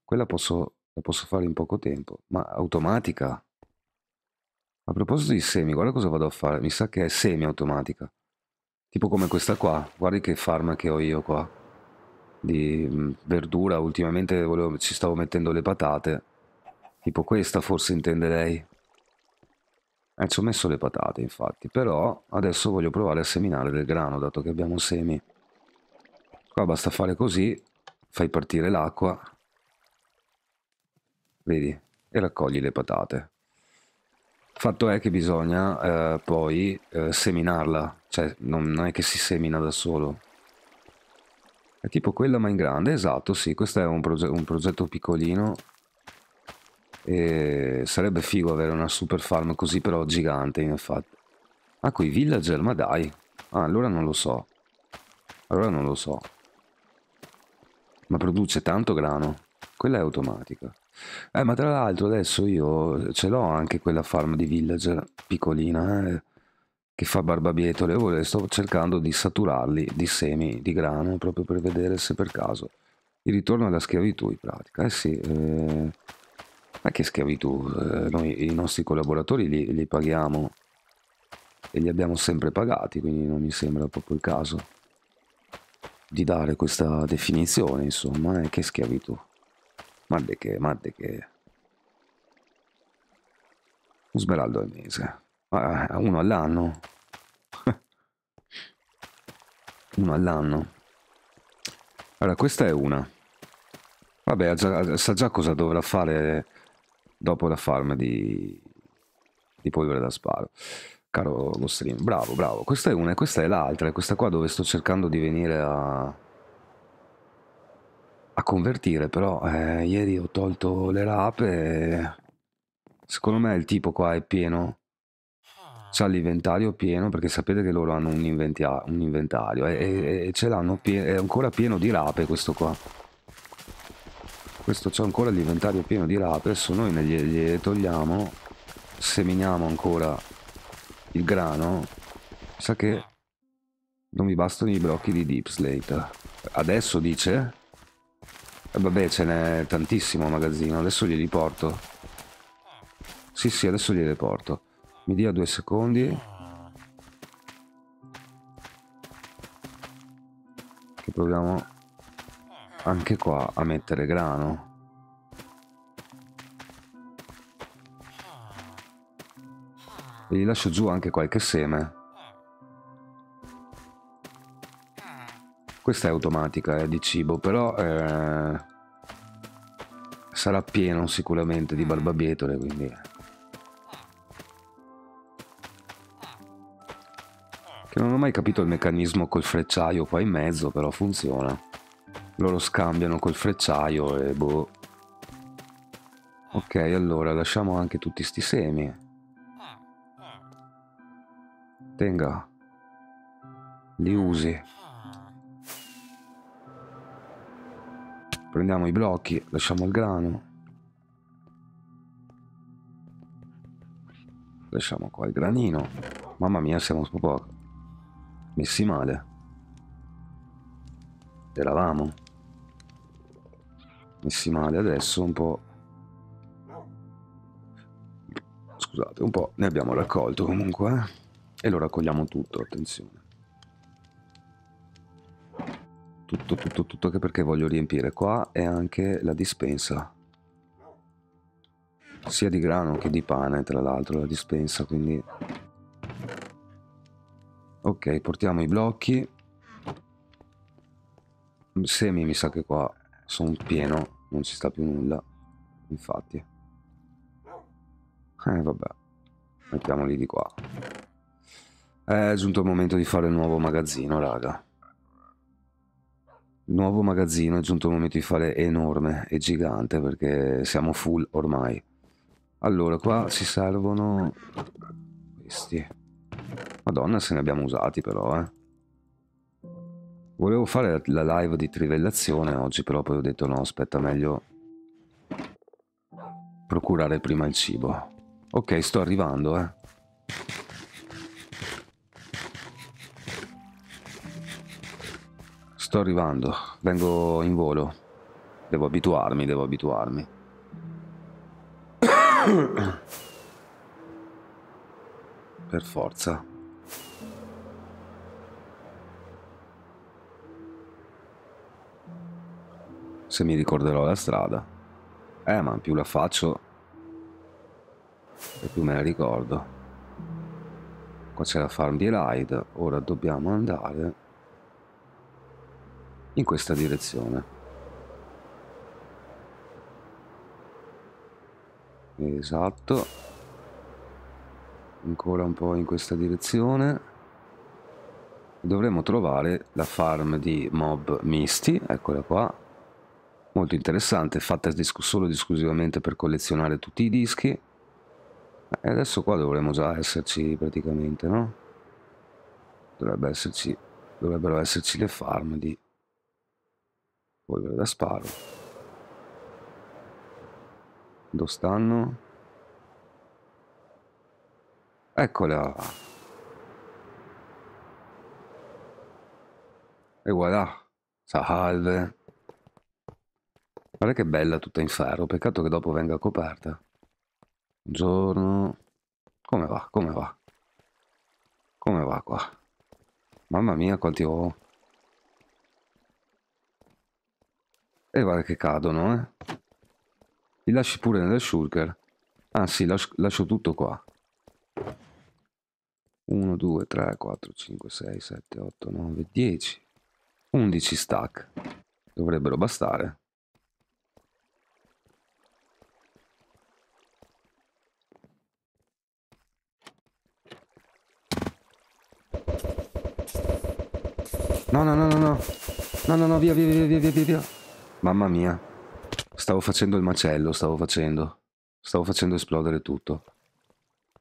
quella posso, la posso fare in poco tempo. Ma automatica? A proposito di semi, guarda cosa vado a fare. Mi sa che è semi-automatica. Tipo come questa qua, guardi che farma che ho io qua, di mm, verdura, ultimamente volevo, ci stavo mettendo le patate, tipo questa forse intende lei. Eh, ci ho messo le patate infatti, però adesso voglio provare a seminare del grano, dato che abbiamo semi. Qua basta fare così, fai partire l'acqua, vedi, e raccogli le patate. Fatto è che bisogna eh, poi eh, seminarla, cioè non, non, è che si semina da solo. È tipo quella ma in grande, esatto, sì, questo è un, proge un progetto piccolino. E sarebbe figo avere una super farm così però gigante, infatti. Ah, coi villager, ma dai. Ah, allora non lo so. Allora non lo so. Ma produce tanto grano. Quella è automatica. Eh, ma tra l'altro adesso io ce l'ho anche quella farm di villager piccolina eh, che fa barbabietole. e sto cercando di saturarli di semi, di grano, proprio per vedere se per caso il ritorno alla schiavitù in pratica. Eh sì, eh, ma che schiavitù? Eh, noi i nostri collaboratori li, li paghiamo e li abbiamo sempre pagati, quindi non mi sembra proprio il caso di dare questa definizione, insomma, eh, che schiavitù. Madde che, madde che... Un smeraldo al mese. Ah, eh, uno all'anno. uno all'anno. Allora, questa è una. Vabbè, sa già cosa dovrà fare dopo la farm di, di polvere da sparo. Caro lo stream. Bravo, bravo. Questa è una e questa è l'altra. Questa qua dove sto cercando di venire a a convertire, però eh, ieri ho tolto le rape secondo me il tipo qua è pieno. C'ha l'inventario pieno perché sapete che loro hanno un, un inventario e, e, e ce l'hanno pieno, è ancora pieno di rape eh, questo qua. Questo c'ha ancora l'inventario pieno di rape, adesso noi gliele, gliele togliamo, seminiamo ancora il grano. Sa che non mi bastano i blocchi di Deep Slate. Adesso dice? E eh, vabbè, ce n'è tantissimo magazzino. Adesso glieli porto. Sì, sì, adesso glieli porto. Mi dia due secondi. Che proviamo anche qua a mettere grano. E gli lascio giù anche qualche seme. Questa è automatica eh, di cibo, però eh, sarà pieno sicuramente di barbabietole, quindi... Eh. Che non ho mai capito il meccanismo col frecciaio qua in mezzo, però funziona. Loro scambiano col frecciaio e boh... Ok, allora lasciamo anche tutti sti semi. Tenga. Li mm. usi. Prendiamo i blocchi, lasciamo il grano. Lasciamo qua il granino. Mamma mia, siamo proprio Messi male. Eravamo. Messi male adesso un po'. Scusate, un po' ne abbiamo raccolto comunque. Eh? E lo raccogliamo tutto, attenzione. tutto, tutto, tutto, anche perché voglio riempire qua e anche la dispensa. Sia di grano che di pane, tra l'altro, la dispensa, quindi... Ok, portiamo i blocchi. Semi mi sa che qua sono pieno, non ci sta più nulla, infatti. Eh, vabbè. Mettiamoli di qua. È giunto il momento di fare un nuovo magazzino, raga nuovo magazzino è giunto il momento di fare enorme e gigante perché siamo full ormai. Allora, qua si servono questi. Madonna, se ne abbiamo usati però, eh. Volevo fare la live di trivellazione oggi, però poi ho detto no, aspetta, meglio procurare prima il cibo. Ok, sto arrivando, eh. Sto arrivando, vengo in volo. Devo abituarmi, devo abituarmi. per forza. Se mi ricorderò la strada. Eh, ma più la faccio e più me la ricordo. Qua c'è la farm di Elide, ora dobbiamo andare in questa direzione. Esatto. Ancora un po' in questa direzione. Dovremmo trovare la farm di mob misti, eccola qua. Molto interessante, fatta solo ed esclusivamente per collezionare tutti i dischi. E adesso qua dovremmo già esserci praticamente, no? Dovrebbe esserci, dovrebbero esserci le farm di Polvere da sparo. Dove stanno? Eccola! E voilà! Salve! Guarda che bella tutta in ferro, peccato che dopo venga coperta. Buongiorno. Come va? Come va? Come va qua? Mamma mia quanti ho... E guarda che cadono, eh. Li lasci pure nel shulker. Anzi, ah, lascio, lascio tutto qua. 1, 2, 3, 4, 5, 6, 7, 8, 9, 10. 11 stack. Dovrebbero bastare. No, no, no, no, no. No, no, no, via, via, via, via, via, via. Mamma mia. Stavo facendo il macello, stavo facendo. Stavo facendo esplodere tutto.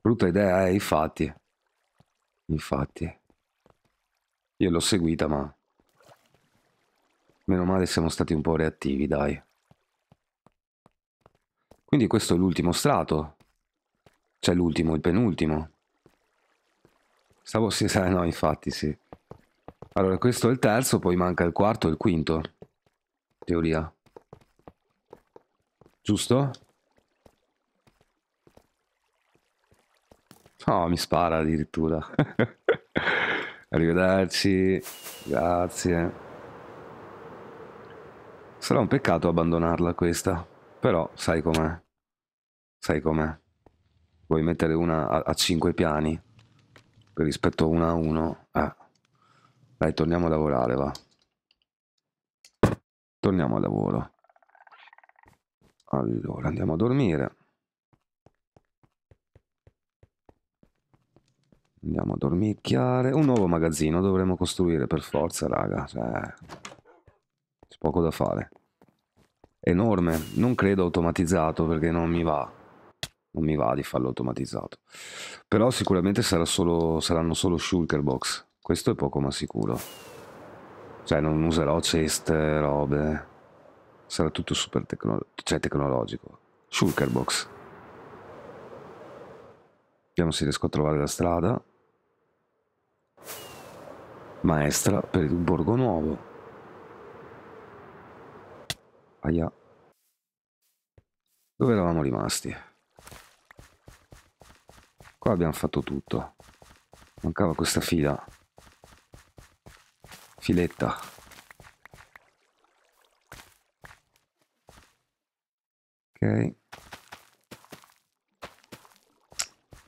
Brutta idea, eh, infatti. Infatti. Io l'ho seguita, ma... Meno male siamo stati un po' reattivi, dai. Quindi questo è l'ultimo strato. Cioè l'ultimo, il penultimo. Stavo... Sì, no, infatti, sì. Allora, questo è il terzo, poi manca il quarto e il quinto teoria. Giusto? No, oh, mi spara addirittura. Arrivederci, grazie. Sarà un peccato abbandonarla questa, però sai com'è. Sai com'è. Vuoi mettere una a, a cinque piani rispetto a una a uno? Eh. Dai, torniamo a lavorare, va. Torniamo al lavoro. Allora, andiamo a dormire. Andiamo a dormicchiare. Un nuovo magazzino dovremmo costruire per forza, raga. Cioè, c'è poco da fare. Enorme. Non credo automatizzato perché non mi va. Non mi va di farlo automatizzato. Però sicuramente sarà solo, saranno solo shulker box. Questo è poco ma sicuro. Cioè non userò cest, robe. Sarà tutto super tecno cioè, tecnologico. Shulker box. Vediamo se riesco a trovare la strada. Maestra per il Borgo Nuovo. Aia. Dove eravamo rimasti? Qua abbiamo fatto tutto. Mancava questa fila filetta ok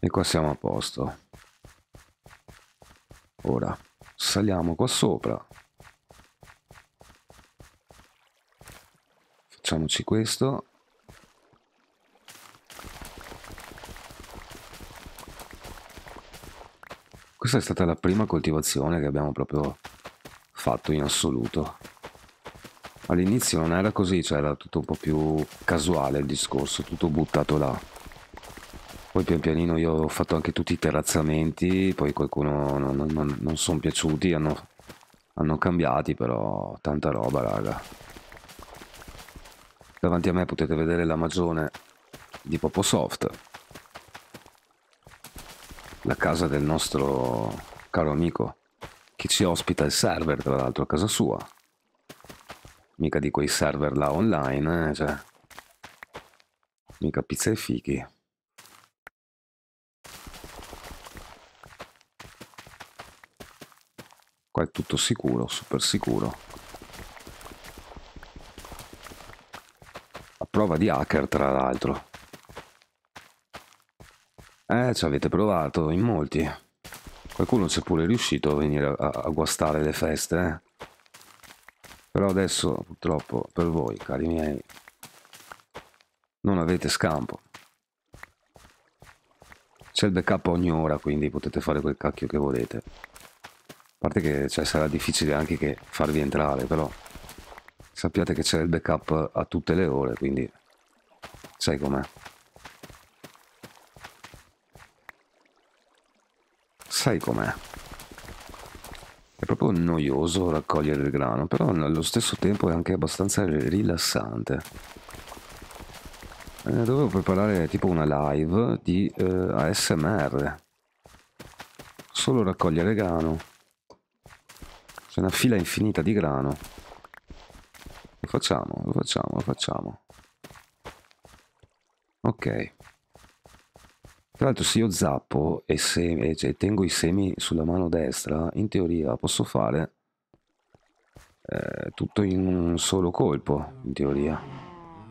e qua siamo a posto ora saliamo qua sopra facciamoci questo questa è stata la prima coltivazione che abbiamo proprio fatto in assoluto. All'inizio non era così, cioè era tutto un po' più casuale il discorso, tutto buttato là. Poi pian pianino io ho fatto anche tutti i terrazzamenti, poi qualcuno non, non, non sono piaciuti, hanno, hanno cambiati, però tanta roba raga. Davanti a me potete vedere la magione di Poposoft, la casa del nostro caro amico che ci ospita il server, tra l'altro, a casa sua. Mica di quei server là online, eh, cioè. Mica pizza e fichi. Qua è tutto sicuro, super sicuro. A prova di hacker, tra l'altro. Eh, ci avete provato, in molti. Qualcuno si è pure riuscito a venire a, a guastare le feste, eh? Però adesso, purtroppo, per voi, cari miei, non avete scampo. C'è il backup ogni ora, quindi potete fare quel cacchio che volete. A parte che cioè, sarà difficile anche che farvi entrare, però sappiate che c'è il backup a tutte le ore, quindi sai com'è. sai com'è. È proprio noioso raccogliere il grano, però allo stesso tempo è anche abbastanza rilassante. Eh, dovevo preparare tipo una live di eh, ASMR. Solo raccogliere grano. C'è una fila infinita di grano. Lo facciamo, lo facciamo, lo facciamo. Ok. Tra l'altro se io zappo e, semi, cioè, tengo i semi sulla mano destra, in teoria posso fare eh, tutto in un solo colpo, in teoria.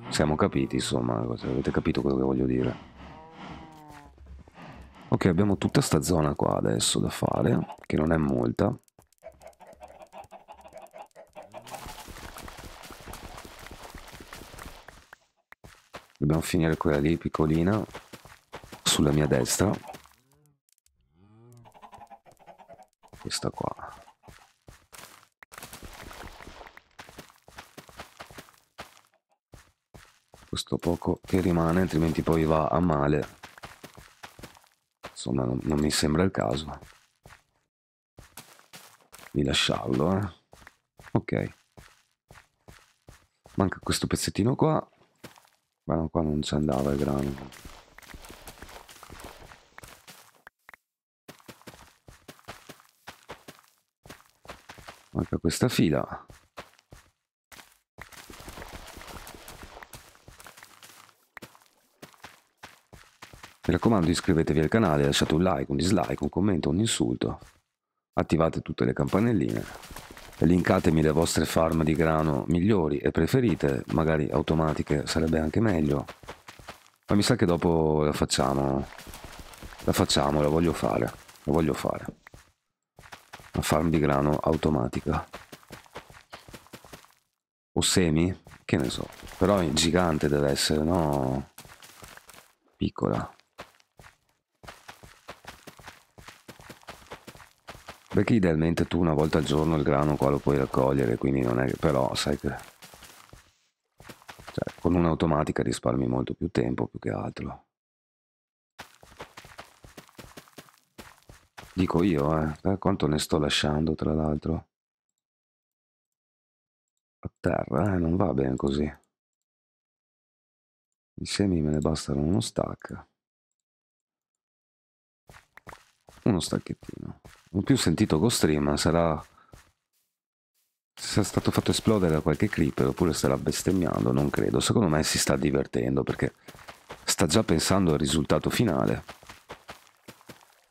Siamo capiti, insomma, cioè, avete capito quello che voglio dire. Ok, abbiamo tutta sta zona qua adesso da fare, che non è molta. Dobbiamo finire quella lì, piccolina sulla mia destra questa qua questo poco che rimane altrimenti poi va a male insomma non, non mi sembra il caso di lasciarlo eh. ok manca questo pezzettino qua ma qua non ci andava il grano Manca questa fila. Mi raccomando iscrivetevi al canale, lasciate un like, un dislike, un commento, un insulto. Attivate tutte le campanelline. Linkatemi le vostre farm di grano migliori e preferite, magari automatiche sarebbe anche meglio. Ma mi sa che dopo la facciamo. La facciamo, la voglio fare. La voglio fare farm di grano automatica. O semi? Che ne so. Però è gigante deve essere, no? Piccola. Perché idealmente tu una volta al giorno il grano qua lo puoi raccogliere, quindi non è che... Però sai che... Cioè, con un'automatica risparmi molto più tempo più che altro. Dico io, eh. Quanto ne sto lasciando, tra l'altro. A terra, eh, non va bene così. I semi me ne bastano uno stack. Uno stacchettino. Non più sentito con stream, sarà... Se è stato fatto esplodere da qualche creeper oppure starà bestemmiando, non credo. Secondo me si sta divertendo perché sta già pensando al risultato finale.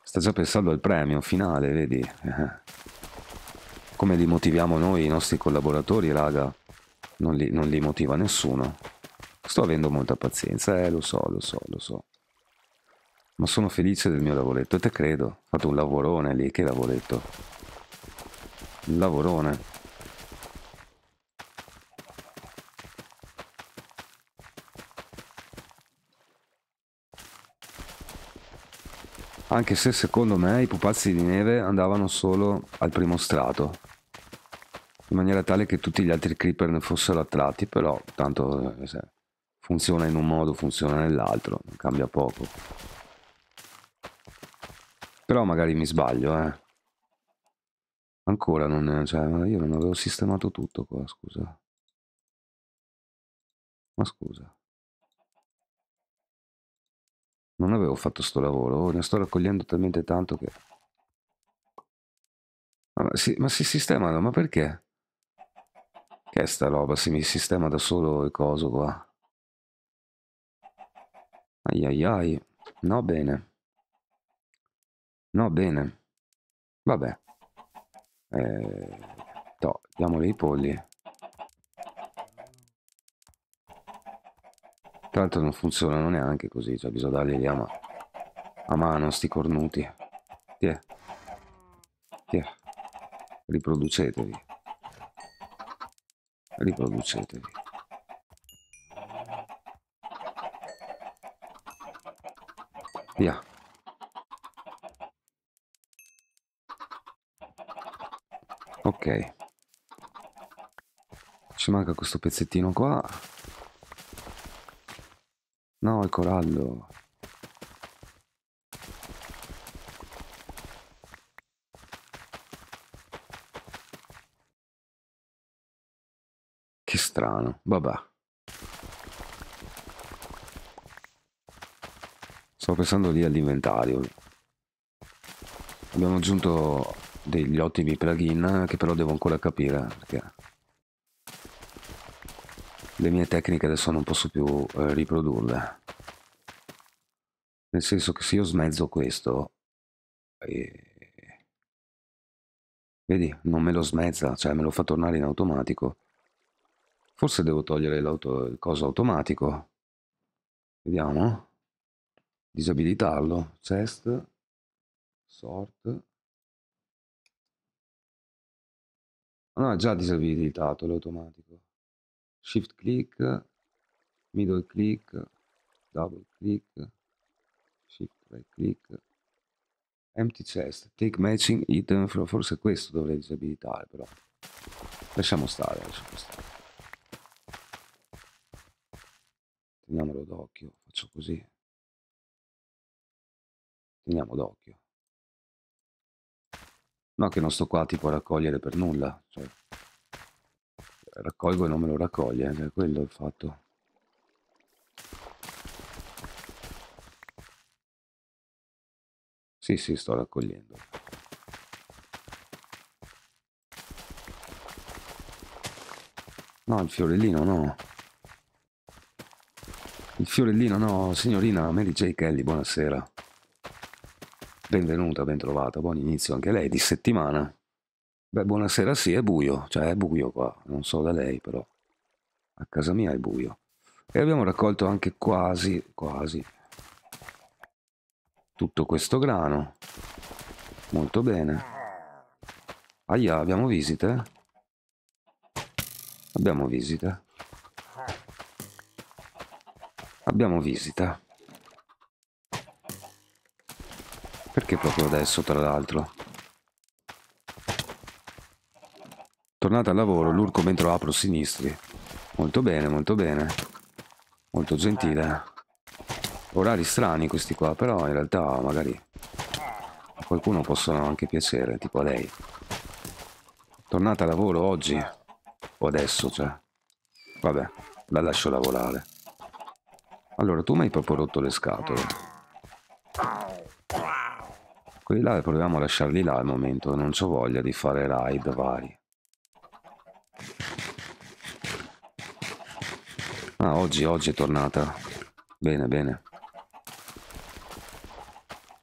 Sta già pensando al premio finale, vedi? Eh. Come li motiviamo noi, i nostri collaboratori, raga? Non li, non li motiva nessuno. Sto avendo molta pazienza, eh, lo so, lo so, lo so. Ma sono felice del mio lavoretto, e te credo. Ho fatto un lavorone lì, che lavoretto. Un lavorone. Anche se secondo me i pupazzi di neve andavano solo al primo strato. In maniera tale che tutti gli altri creeper ne fossero attratti, però tanto eh, funziona in un modo, funziona nell'altro, cambia poco. Però magari mi sbaglio, eh. Ancora non è, eh, cioè, io non avevo sistemato tutto qua, scusa. Ma scusa. Non avevo fatto sto lavoro, oh, ne sto raccogliendo talmente tanto che... Ah, ma si, ma si sistemano, ma perché? Che è sta roba, si mi sistema da solo il coso qua. Ai ai ai, no bene. No bene. Vabbè. Eh, to, diamole i polli. Tanto non funzionano neanche così, cioè bisogna darglieli a, ma a mano sti cornuti. Tiè. Tiè. Riproducetevi. Riproducetevi. Via. Ok. Ci manca questo pezzettino qua. No, il corallo. Che strano, vabbè. Sto pensando lì all'inventario. Abbiamo aggiunto degli ottimi plugin che però devo ancora capire perché le mie tecniche adesso non posso più eh, riprodurle. Nel senso che se io smezzo questo... Eh, vedi, non me lo smezza, cioè me lo fa tornare in automatico. Forse devo togliere il coso automatico. Vediamo. Disabilitarlo. Chest. Sort. No, ah, è già disabilitato l'automatico shift click, middle click, double click, shift right click, empty chest, take matching item, forse questo dovrei disabilitare però, lasciamo stare, lasciamo stare. Teniamolo d'occhio, faccio così. Teniamo d'occhio. No che non sto qua tipo a raccogliere per nulla, cioè raccolgo e non me lo raccoglie, eh, è quello il fatto. Sì, sì, sto raccogliendo. No, il fiorellino no. Il fiorellino no, signorina Mary J. Kelly, buonasera. Benvenuta, bentrovata, buon inizio anche lei di settimana. Beh, buonasera sì, è buio, cioè è buio qua, non so da lei però, a casa mia è buio. E abbiamo raccolto anche quasi, quasi, tutto questo grano. Molto bene. Aia, abbiamo visite? Abbiamo visite. Abbiamo visita. Perché proprio adesso, tra l'altro? tornata al lavoro, l'urco mentre apro sinistri. Molto bene, molto bene. Molto gentile. Orari strani questi qua, però in realtà magari a qualcuno possono anche piacere, tipo a lei. Tornata al lavoro oggi, o adesso, cioè. Vabbè, la lascio lavorare. Allora, tu mi hai proprio rotto le scatole. Quelli là proviamo a lasciarli là al momento, non ho voglia di fare raid vari. Ah, oggi, oggi è tornata. Bene, bene.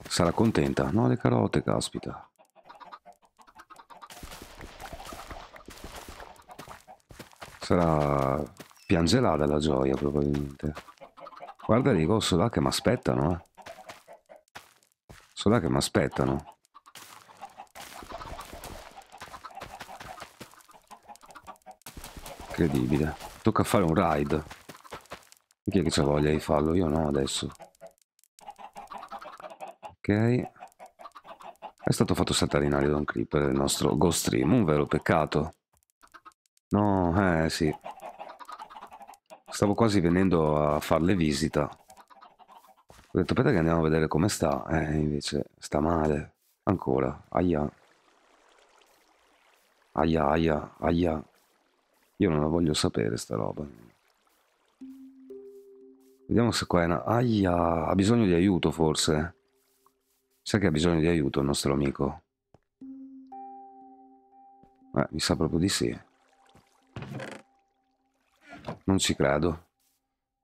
Sarà contenta. No, le carote, caspita. Sarà... piangerà dalla gioia, probabilmente. Guarda lì, oh, là che mi aspettano, eh. Sono là che mi aspettano. Incredibile. Tocca fare un ride. Chi è che c'ha voglia di farlo? Io no adesso. Ok. È stato fatto saltare in aria da un creeper il nostro Ghost Stream, un vero peccato. No, eh sì. Stavo quasi venendo a farle visita. Ho detto, aspetta che andiamo a vedere come sta. Eh, invece sta male. Ancora. Aia. Aia, aia, aia. Io non la voglio sapere sta roba. Vediamo se qua è una... Aia, ha bisogno di aiuto forse. Sai che ha bisogno di aiuto il nostro amico? Beh, mi sa proprio di sì. Non ci credo.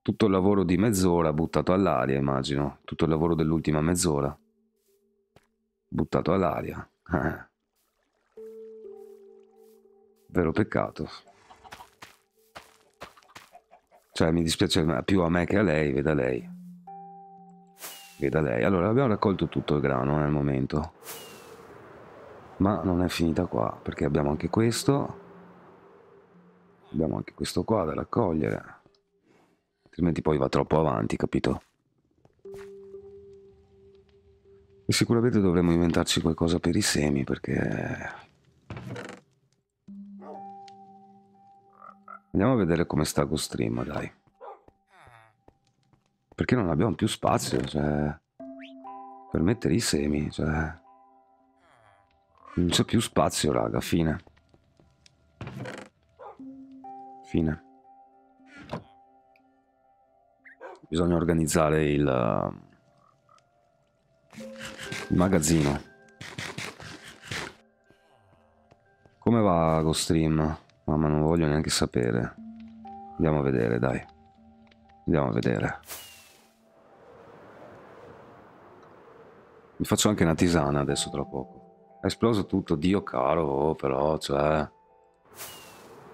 Tutto il lavoro di mezz'ora buttato all'aria, immagino. Tutto il lavoro dell'ultima mezz'ora. Buttato all'aria. Vero peccato. Cioè, mi dispiace più a me che a lei, veda lei. Veda lei. Allora, abbiamo raccolto tutto il grano nel eh, momento. Ma non è finita qua, perché abbiamo anche questo. Abbiamo anche questo qua da raccogliere. Altrimenti poi va troppo avanti, capito? E sicuramente dovremmo inventarci qualcosa per i semi, perché Andiamo a vedere come sta Gostream, dai. Perché non abbiamo più spazio, cioè... Per mettere i semi, cioè... Non c'è più spazio, raga, fine. Fine. Bisogna organizzare il... Il magazzino. Come va Gostream? Mamma, non voglio neanche sapere. Andiamo a vedere, dai. Andiamo a vedere. Mi faccio anche una tisana adesso tra poco. È esploso tutto, Dio caro, oh, però, cioè...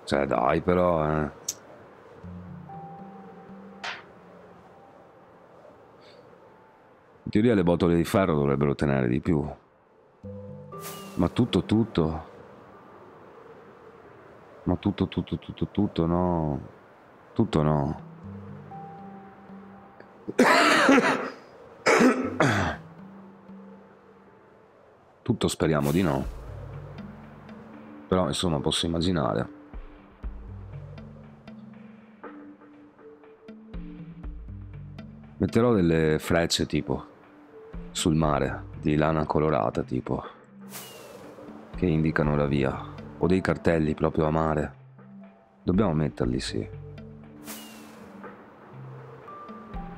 Cioè, dai, però, eh. In teoria le botole di ferro dovrebbero tenere di più. Ma tutto, tutto... Ma tutto, tutto, tutto, tutto no. Tutto no. Tutto speriamo di no. Però insomma posso immaginare. Metterò delle frecce tipo sul mare di lana colorata tipo che indicano la via o dei cartelli proprio a mare. Dobbiamo metterli, sì.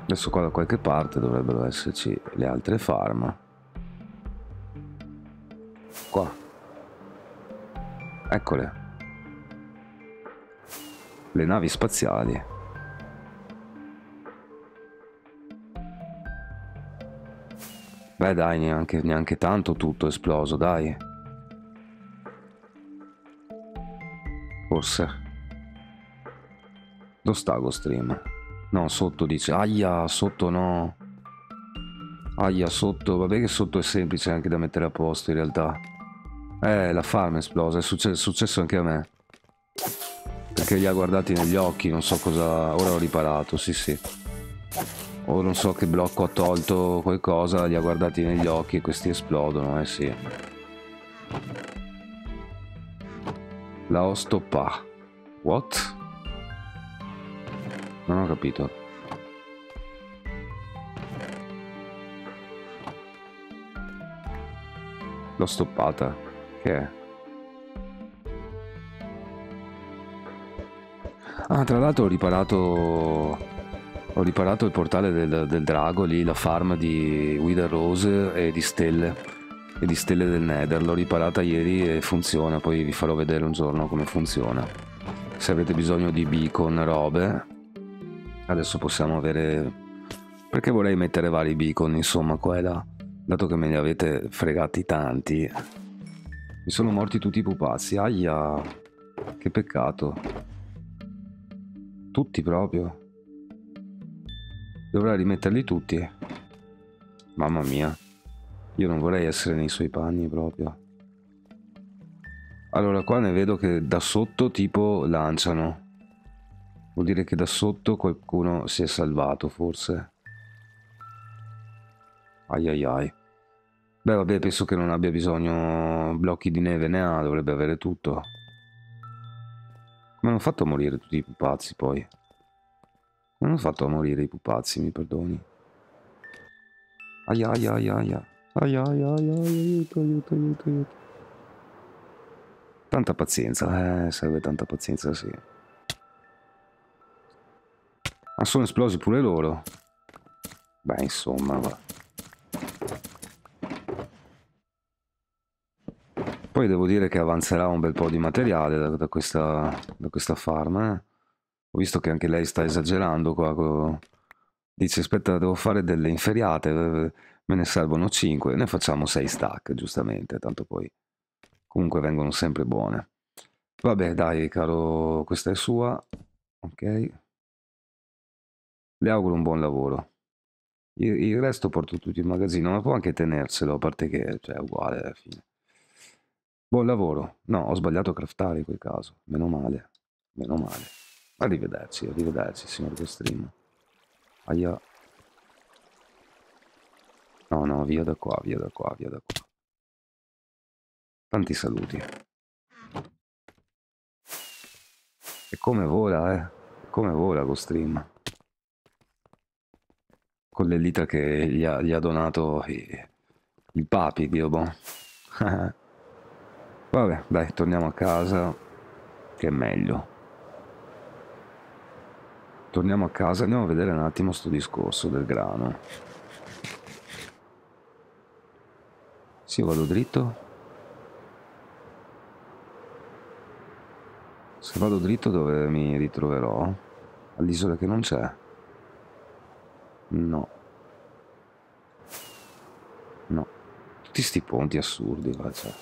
Adesso qua da qualche parte dovrebbero esserci le altre farm. Qua. Eccole. Le navi spaziali. Beh dai, neanche, neanche tanto tutto esploso, dai. corsa. Dove sta lo stream? No, sotto dice. Aia, sotto no. Aia, sotto. Vabbè che sotto è semplice anche da mettere a posto in realtà. Eh, la farm è esplosa. È successo, è successo anche a me. Perché li ha guardati negli occhi. Non so cosa... Ora ho riparato, sì sì. O non so che blocco ha tolto qualcosa. Li ha guardati negli occhi e questi esplodono. Eh sì. La ostopa. What? Non ho capito. L'ho stoppata. Che è? Ah, tra l'altro ho riparato... Ho riparato il portale del, del drago lì, la farm di Wither Rose e di Stelle e di Stelle del Nether. L'ho riparata ieri e funziona, poi vi farò vedere un giorno come funziona. Se avete bisogno di beacon, robe, adesso possiamo avere... Perché vorrei mettere vari beacon, insomma, qua e là. Dato che me li avete fregati tanti. Mi sono morti tutti i pupazzi, aia! Che peccato. Tutti proprio. Dovrei rimetterli tutti. Mamma mia. Io non vorrei essere nei suoi panni proprio. Allora qua ne vedo che da sotto tipo lanciano. Vuol dire che da sotto qualcuno si è salvato forse. Ai ai ai. Beh vabbè penso che non abbia bisogno blocchi di neve ne ha, dovrebbe avere tutto. Come hanno fatto a morire tutti i pupazzi poi? Come hanno fatto a morire i pupazzi mi perdoni? Ai ai ai ai ai. Ai ai ai ai, aiuto, aiuto, aiuto, aiuto. Tanta pazienza, eh, serve tanta pazienza, sì. Ma sono esplosi pure loro. Beh, insomma, va. Poi devo dire che avanzerà un bel po' di materiale da, da questa, da questa farm. Eh. Ho visto che anche lei sta esagerando qua. Dice, aspetta, devo fare delle inferiate eh, me ne servono 5, ne facciamo 6 stack, giustamente, tanto poi comunque vengono sempre buone. Vabbè, dai, caro, questa è sua, ok. Le auguro un buon lavoro. Il, il resto porto tutto in magazzino, ma può anche tenerselo, a parte che cioè, è uguale alla fine. Buon lavoro. No, ho sbagliato a craftare in quel caso. Meno male. Meno male. Arrivederci, arrivederci, signor Costrino. Aia. No, no, via da qua, via da qua, via da qua. Tanti saluti. E come vola, eh? Come vola lo stream. Con le dita che gli ha, gli ha donato i, il papi, Dio boh. Vabbè, dai, torniamo a casa, che è meglio. Torniamo a casa, andiamo a vedere un attimo sto discorso del grano. Sì, vado dritto. Se vado dritto dove mi ritroverò? All'isola che non c'è? No. No. Tutti sti ponti assurdi qua c'è. Cioè.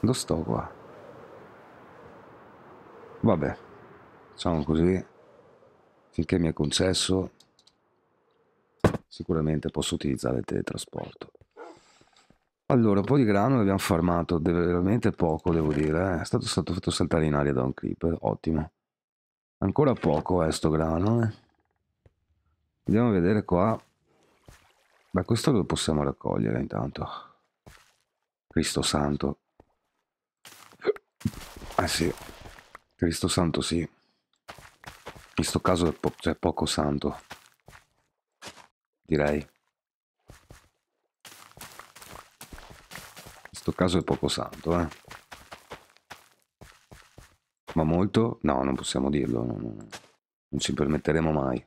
Dove sto qua? Vabbè. Facciamo così. Finché mi è concesso sicuramente posso utilizzare il teletrasporto. Allora, un po' di grano l'abbiamo farmato, veramente poco devo dire, eh. è stato, stato, fatto saltare in aria da un creeper, ottimo. Ancora poco è eh, sto grano, eh. Andiamo a vedere qua. Beh, questo lo possiamo raccogliere intanto. Cristo santo. Eh sì, Cristo santo sì. In questo caso è po cioè, poco santo direi. In questo caso è poco santo, eh. Ma molto? No, non possiamo dirlo, non, non ci permetteremo mai.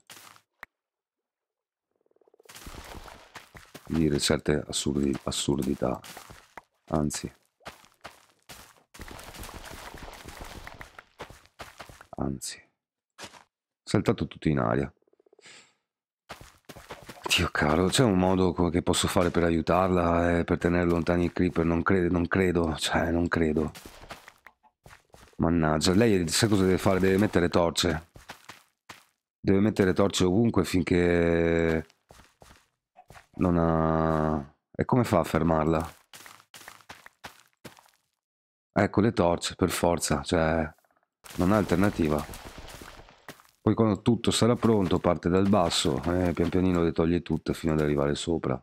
Dire certe assurdi, assurdità, anzi. Anzi. Saltato tutto in aria. Dio caro, c'è un modo che posso fare per aiutarla e eh, per tenere lontani i creeper? Non credo, non credo, cioè, non credo. Mannaggia, lei sa cosa deve fare? Deve mettere torce. Deve mettere torce ovunque finché... Non ha... E come fa a fermarla? Ecco, le torce, per forza, cioè... Non ha alternativa. Poi quando tutto sarà pronto parte dal basso, eh, pian pianino le toglie tutte fino ad arrivare sopra.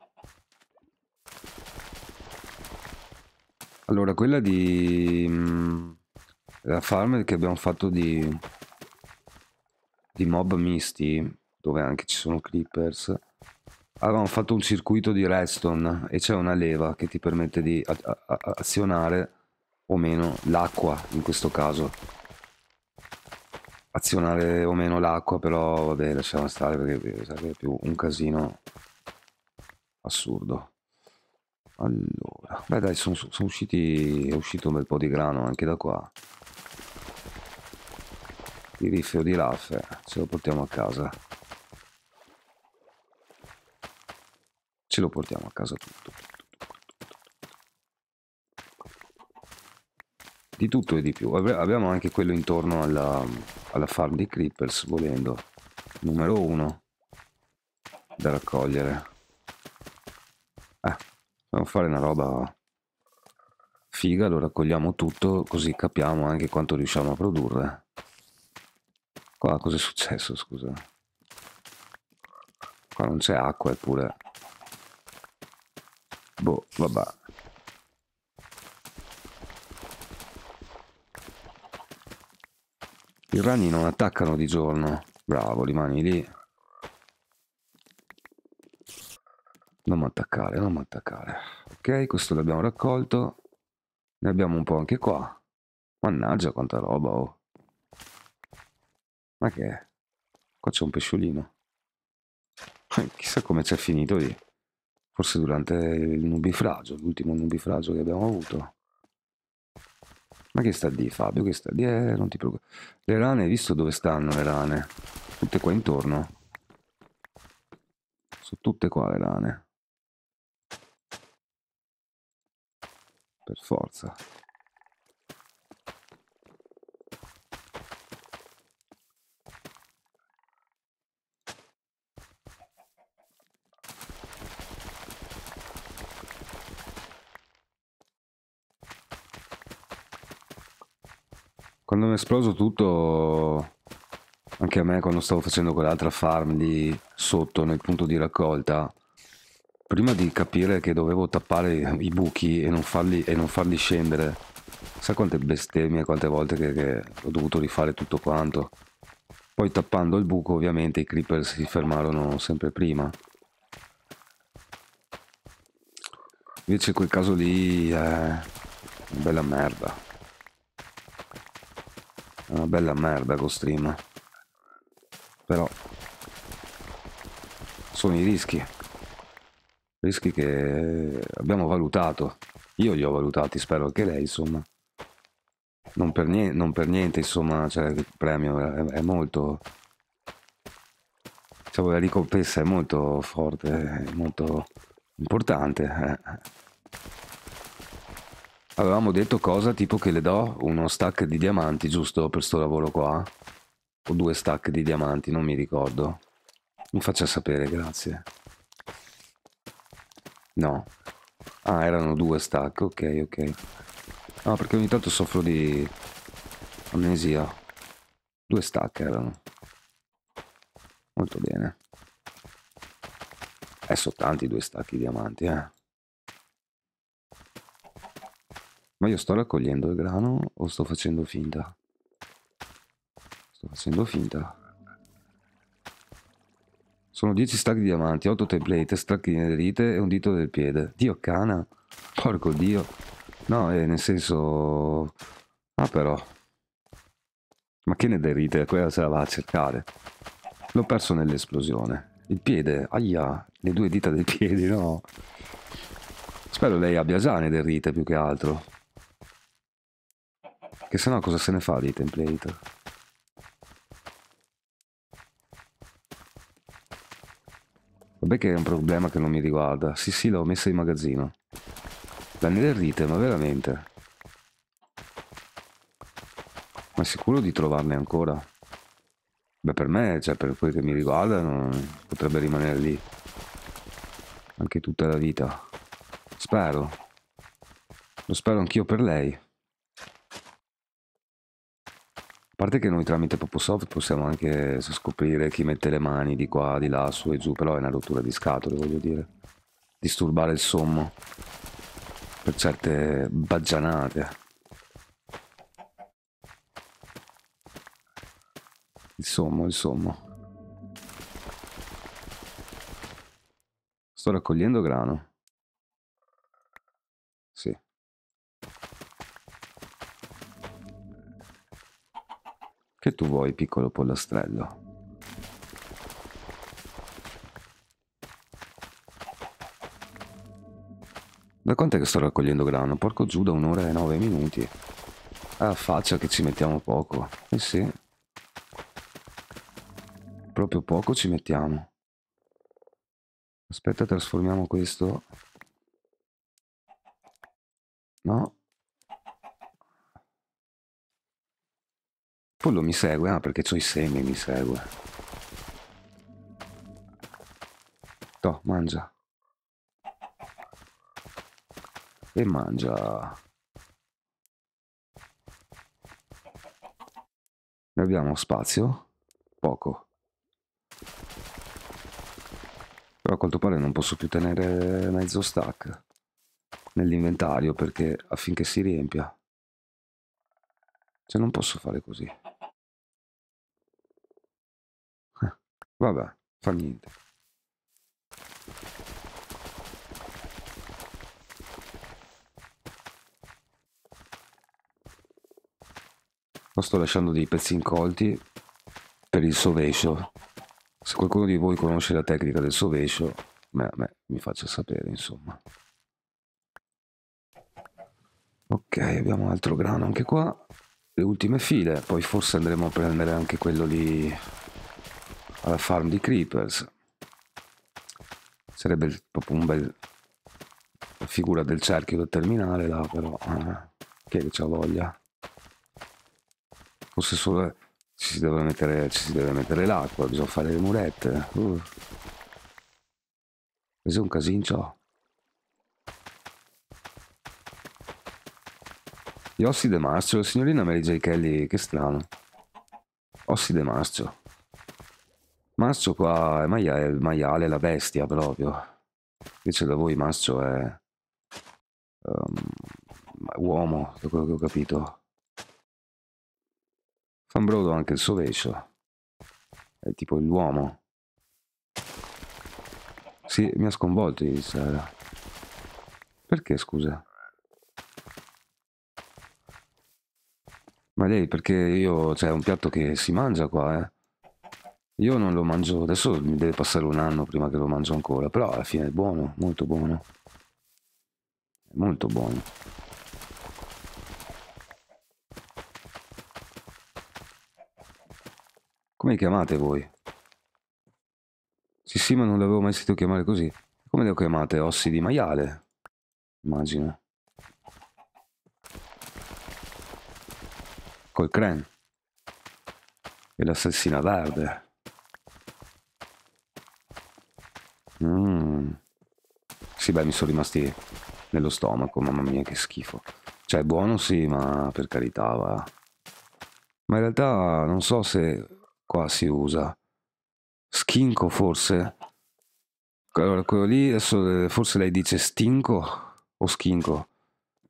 Allora, quella di... Mh, mm, la farm che abbiamo fatto di... di mob misti, dove anche ci sono creepers, avevamo fatto un circuito di redstone e c'è una leva che ti permette di azionare o meno l'acqua in questo caso azionare o meno l'acqua, però vabbè, lasciamo stare perché sarebbe più un casino assurdo. Allora, beh dai, sono, sono usciti, è uscito un bel po' di grano anche da qua. Di riffe o di raffe, ce lo portiamo a casa. Ce lo portiamo a casa tutto. di tutto e di più. Abbiamo anche quello intorno alla, alla farm di Creepers, volendo. Numero uno da raccogliere. Eh, dobbiamo fare una roba figa, lo raccogliamo tutto, così capiamo anche quanto riusciamo a produrre. Qua cosa è successo, scusa? Qua non c'è acqua eppure... Boh, vabbè. I rani non attaccano di giorno. Bravo, rimani lì. Non mi attaccare, non mi attaccare. Ok, questo l'abbiamo raccolto. Ne abbiamo un po' anche qua. Mannaggia quanta roba, oh. Ma che è? Qua c'è un pesciolino. Eh, chissà come c'è finito lì. Forse durante il nubifragio, l'ultimo nubifragio che abbiamo avuto. Ma che sta di Fabio? Che sta di? Eh, non ti preoccupare. Le rane, hai visto dove stanno le rane? Tutte qua intorno. Sono tutte qua le rane. Per forza. Quando mi è esploso tutto, anche a me quando stavo facendo quell'altra farm lì sotto nel punto di raccolta, prima di capire che dovevo tappare i buchi e non farli, e non farli scendere, sai quante bestemmie, quante volte che, che ho dovuto rifare tutto quanto. Poi tappando il buco ovviamente i creeper si fermarono sempre prima. Invece quel caso lì è eh, bella merda. Una bella merda con stream. Però... Sono i rischi. Rischi che abbiamo valutato. Io li ho valutati, spero anche lei, insomma. Non per niente, non per niente insomma, cioè, il premio è, è molto... Diciamo, la ricompensa è molto forte, è molto importante. Eh. Avevamo detto cosa tipo che le do uno stack di diamanti giusto per sto lavoro qua? O due stack di diamanti, non mi ricordo. Mi faccia sapere, grazie. No. Ah, erano due stack, ok, ok. No, perché ogni tanto soffro di amnesia. Due stack erano. Molto bene. Eh, sono tanti due stacchi di diamanti, eh. Ma io sto raccogliendo il grano o sto facendo finta? Sto facendo finta. Sono 10 stacchi di diamanti, 8 template, stacchi di nerite e un dito del piede. Dio cana. Porco dio. No, eh, nel senso... Ah però. Ma che ne derite? Quella se la va a cercare. L'ho perso nell'esplosione. Il piede, aia, le due dita del piede, no. Spero lei abbia già ne più che altro. Che sennò cosa se ne fa dei template? Vabbè che è un problema che non mi riguarda. Sì, sì, l'ho messa in magazzino. La L'anellerite, ma veramente? Ma sicuro di trovarne ancora? Beh, per me, cioè per quel che mi riguarda, non... potrebbe rimanere lì. Anche tutta la vita. Spero. Lo spero anch'io per lei. parte che noi tramite PopoSoft possiamo anche scoprire chi mette le mani di qua, di là, su e giù, però è una rottura di scatole, voglio dire. Disturbare il sommo per certe baggianate. Il sommo, il sommo. Sto raccogliendo grano. Che tu vuoi, piccolo pollastrello? Da quanto è che sto raccogliendo grano? Porco giù da un'ora e nove minuti. Ah, faccia che ci mettiamo poco. Eh sì. Proprio poco ci mettiamo. Aspetta, trasformiamo questo. No. Quello mi segue, ah, perché ho i semi, mi segue. Toh, mangia. E mangia. Ne abbiamo spazio? Poco. Però a quanto pare non posso più tenere mezzo stack nell'inventario perché affinché si riempia. Cioè non posso fare così. Vabbè, fa niente. Qua sto lasciando dei pezzi incolti per il sovescio. Se qualcuno di voi conosce la tecnica del sovescio, beh, beh, mi faccia sapere, insomma. Ok, abbiamo un altro grano anche qua. Le ultime file, poi forse andremo a prendere anche quello lì alla farm di creepers sarebbe proprio un bel figura del cerchio del terminale là però eh, che c'ha voglia forse solo ci si deve mettere ci si deve mettere l'acqua bisogna fare le murette uh. è un casincio gli ossi de marcio signorina Mary J. Kelly che strano ossi de marcio Mazzo qua eh, è maiale, il maiale, la bestia proprio. Invece da voi Mazzo è... Um, uomo, da quello che ho capito. Fambrodo anche il suo vescio. È tipo l'uomo. Sì, mi ha sconvolto il Sara. Perché, scusa? Ma lei, perché io... Cioè, un piatto che si mangia qua, eh. Io non lo mangio, adesso mi deve passare un anno prima che lo mangio ancora, però alla fine è buono, molto buono. È molto buono. Come chiamate voi? Sì sì, ma non l'avevo mai sentito chiamare così. Come lo chiamate? Ossi di maiale? Immagino. Col cran. E l'assassina verde. Mm. Sì, beh, mi sono rimasti nello stomaco, mamma mia che schifo. Cioè, buono sì, ma per carità va. Ma in realtà non so se qua si usa. Skinco forse? Allora, quello lì adesso eh, forse lei dice stinco o skinco.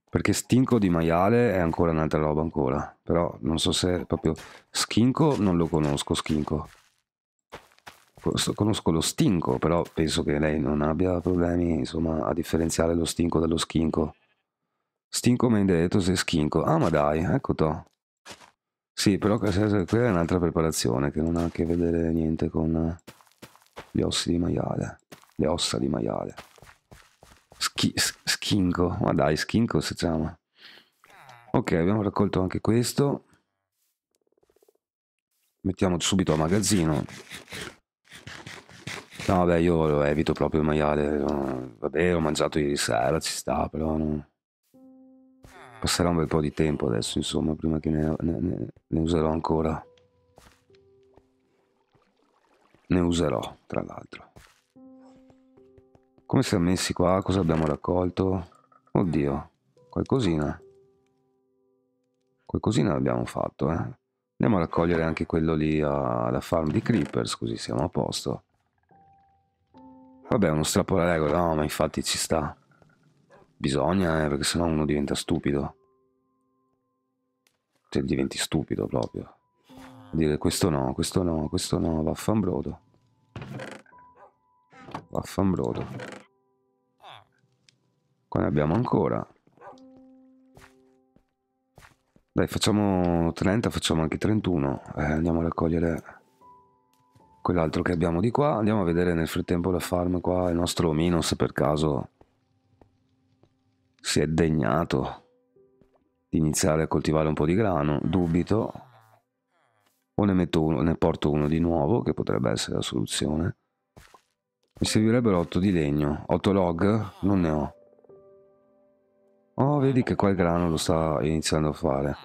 Perché stinco di maiale è ancora un'altra roba ancora. Però non so se è proprio... Skinco non lo conosco, skinco conosco lo stinco, però penso che lei non abbia problemi insomma, a differenziare lo stinco dallo schinco. Stinco menderetos e schinco. Ah, ma dai, ecco to. Sì, però quella è un'altra preparazione che non ha a che vedere niente con eh, gli ossi di maiale. Le ossa di maiale. Schi, schinco. Ma dai, schinco si chiama. Ok, abbiamo raccolto anche questo. Mettiamo subito a magazzino No, vabbè, io lo evito proprio il maiale. Eh, vabbè, ho mangiato ieri sera, ci sta, però no. Passerà un bel po' di tempo adesso, insomma, prima che ne, ne, ne userò ancora. Ne userò, tra l'altro. Come siamo messi qua? Cosa abbiamo raccolto? Oddio, qualcosina. Qualcosina l'abbiamo fatto, eh. Andiamo a raccogliere anche quello lì ah, alla farm di Creepers, così siamo a posto. Vabbè, uno strappo alla regola, no, ma infatti ci sta. Bisogna, eh, perché sennò uno diventa stupido. Cioè, diventi stupido proprio. Dire questo no, questo no, questo no, vaffanbrodo. Vaffanbrodo. Qua ne abbiamo ancora. Dai, facciamo 30, facciamo anche 31. Eh, andiamo a raccogliere quell'altro che abbiamo di qua andiamo a vedere nel frattempo la farm qua il nostro omino se per caso si è degnato di iniziare a coltivare un po' di grano dubito o ne, metto uno, ne porto uno di nuovo che potrebbe essere la soluzione mi servirebbero 8 di legno 8 log? non ne ho oh vedi che qua il grano lo sta iniziando a fare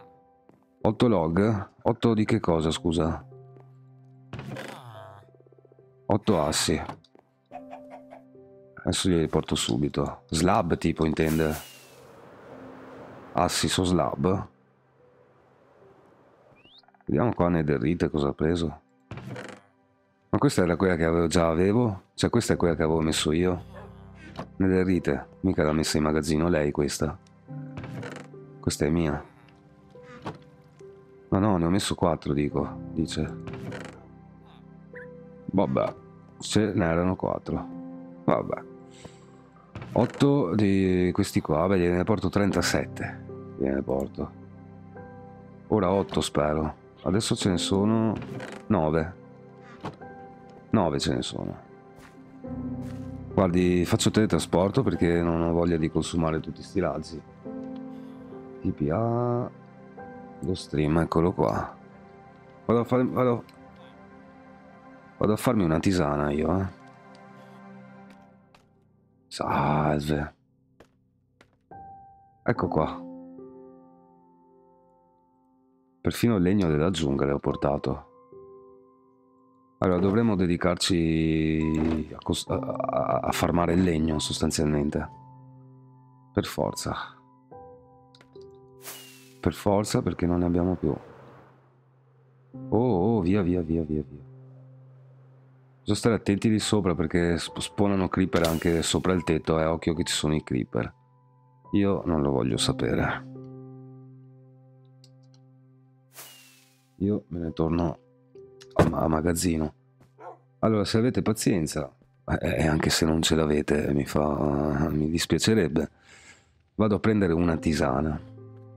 8 log? 8 di che cosa scusa? 8 assi. Adesso li riporto subito. Slab tipo intende. Assi su slab. Vediamo qua nei derrite cosa ha preso. Ma questa era quella che avevo, già avevo? Cioè questa è quella che avevo messo io? Nelle derrite. Mica l'ha messa in magazzino lei questa. Questa è mia. ma no, ne ho messo 4, dico, dice. Vabbè, se n'erano 4. Vabbè. 8 di questi qua, beh, gliene porto 37. Gliene porto. Ora 8 spero. Adesso ce ne sono 9. 9 ce ne sono. Guardi, faccio teletrasporto perché non ho voglia di consumare tutti sti razzi. TPA... Lo stream, eccolo qua. Vado a fare... Vado Vado a farmi una tisana io, eh. Salve. Ecco qua. Perfino il legno della giungla le ho portato. Allora, dovremmo dedicarci a, a, a farmare il legno, sostanzialmente. Per forza. Per forza, perché non ne abbiamo più. Oh, oh, via, via, via, via, via. Bisogna stare attenti lì sopra perché spawnano creeper anche sopra il tetto, eh, occhio che ci sono i creeper. Io non lo voglio sapere. Io me ne torno a, magazzino. Allora, se avete pazienza, e eh, eh, anche se non ce l'avete, mi, mi dispiacerebbe, vado a prendere una tisana.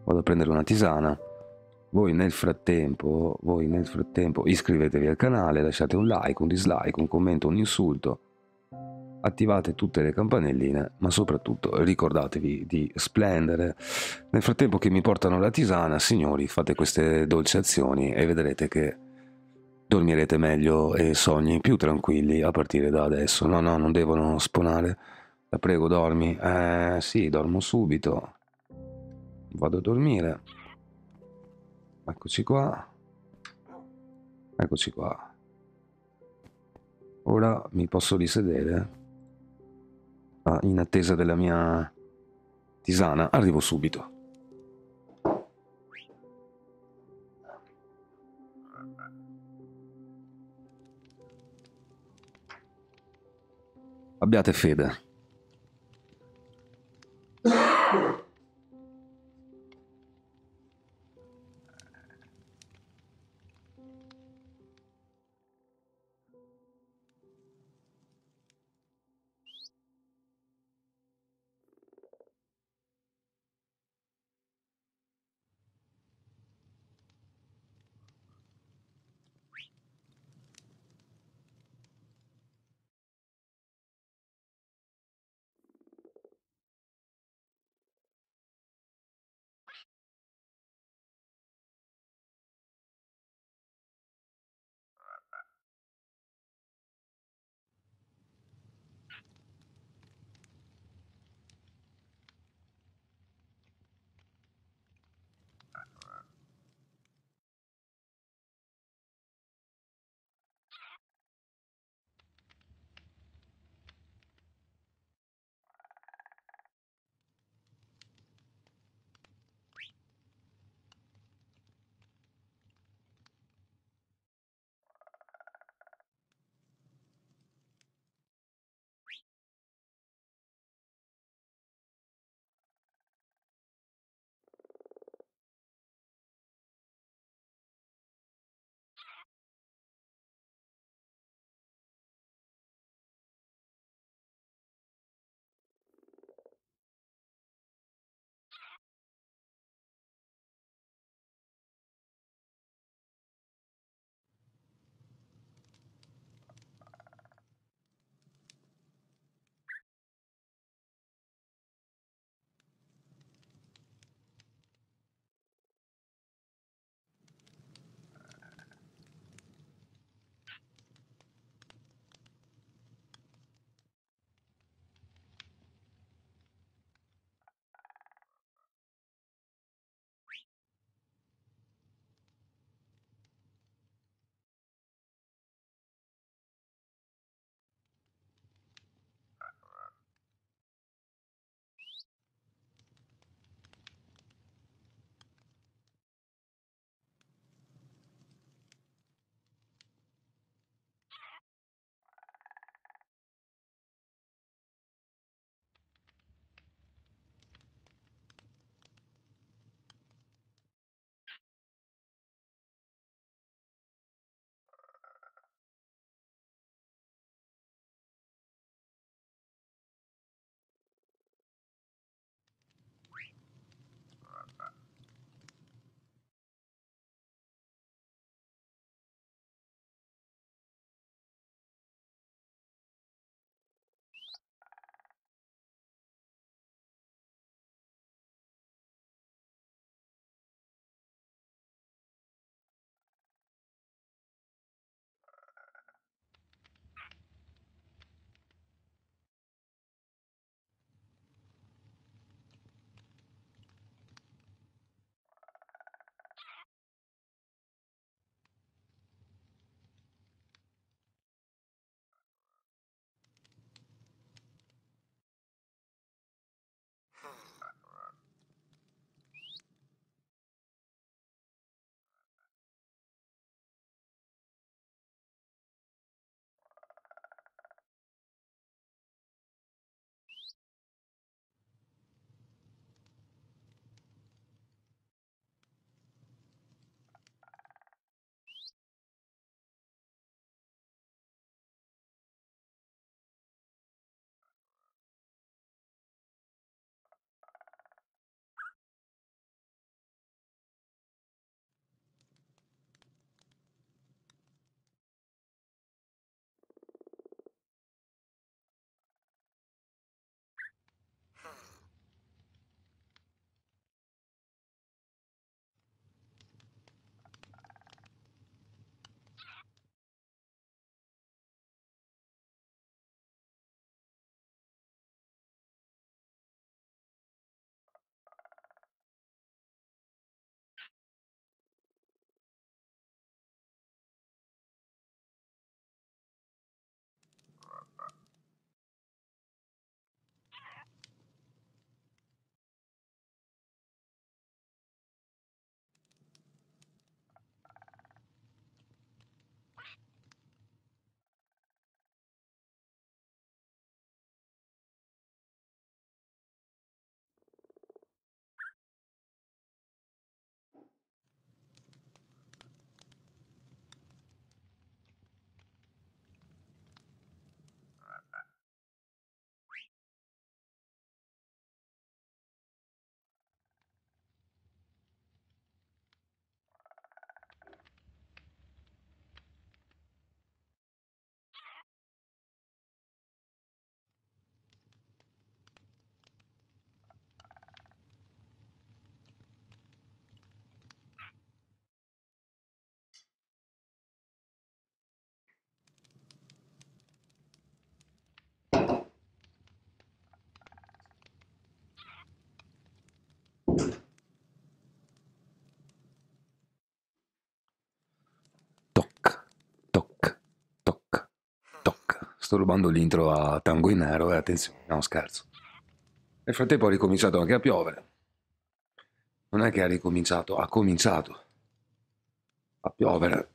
Vado a prendere una tisana voi nel, frattempo, voi nel frattempo iscrivetevi al canale, lasciate un like, un dislike, un commento, un insulto, attivate tutte le campanelline, ma soprattutto ricordatevi di splendere. Nel frattempo che mi portano la tisana, signori, fate queste dolci azioni e vedrete che dormirete meglio e sogni più tranquilli a partire da adesso. No, no, non devono sponare. La prego, dormi. Eh, sì, dormo subito. Vado a dormire. Eccoci qua. Eccoci qua. Ora mi posso risedere ah, in attesa della mia tisana. Arrivo subito. Abbiate fede. sto rubando l'intro a Tango in Nero e attenzione, no scherzo. Nel frattempo ha ricominciato anche a piovere. Non è che ha ricominciato, ha cominciato a piovere.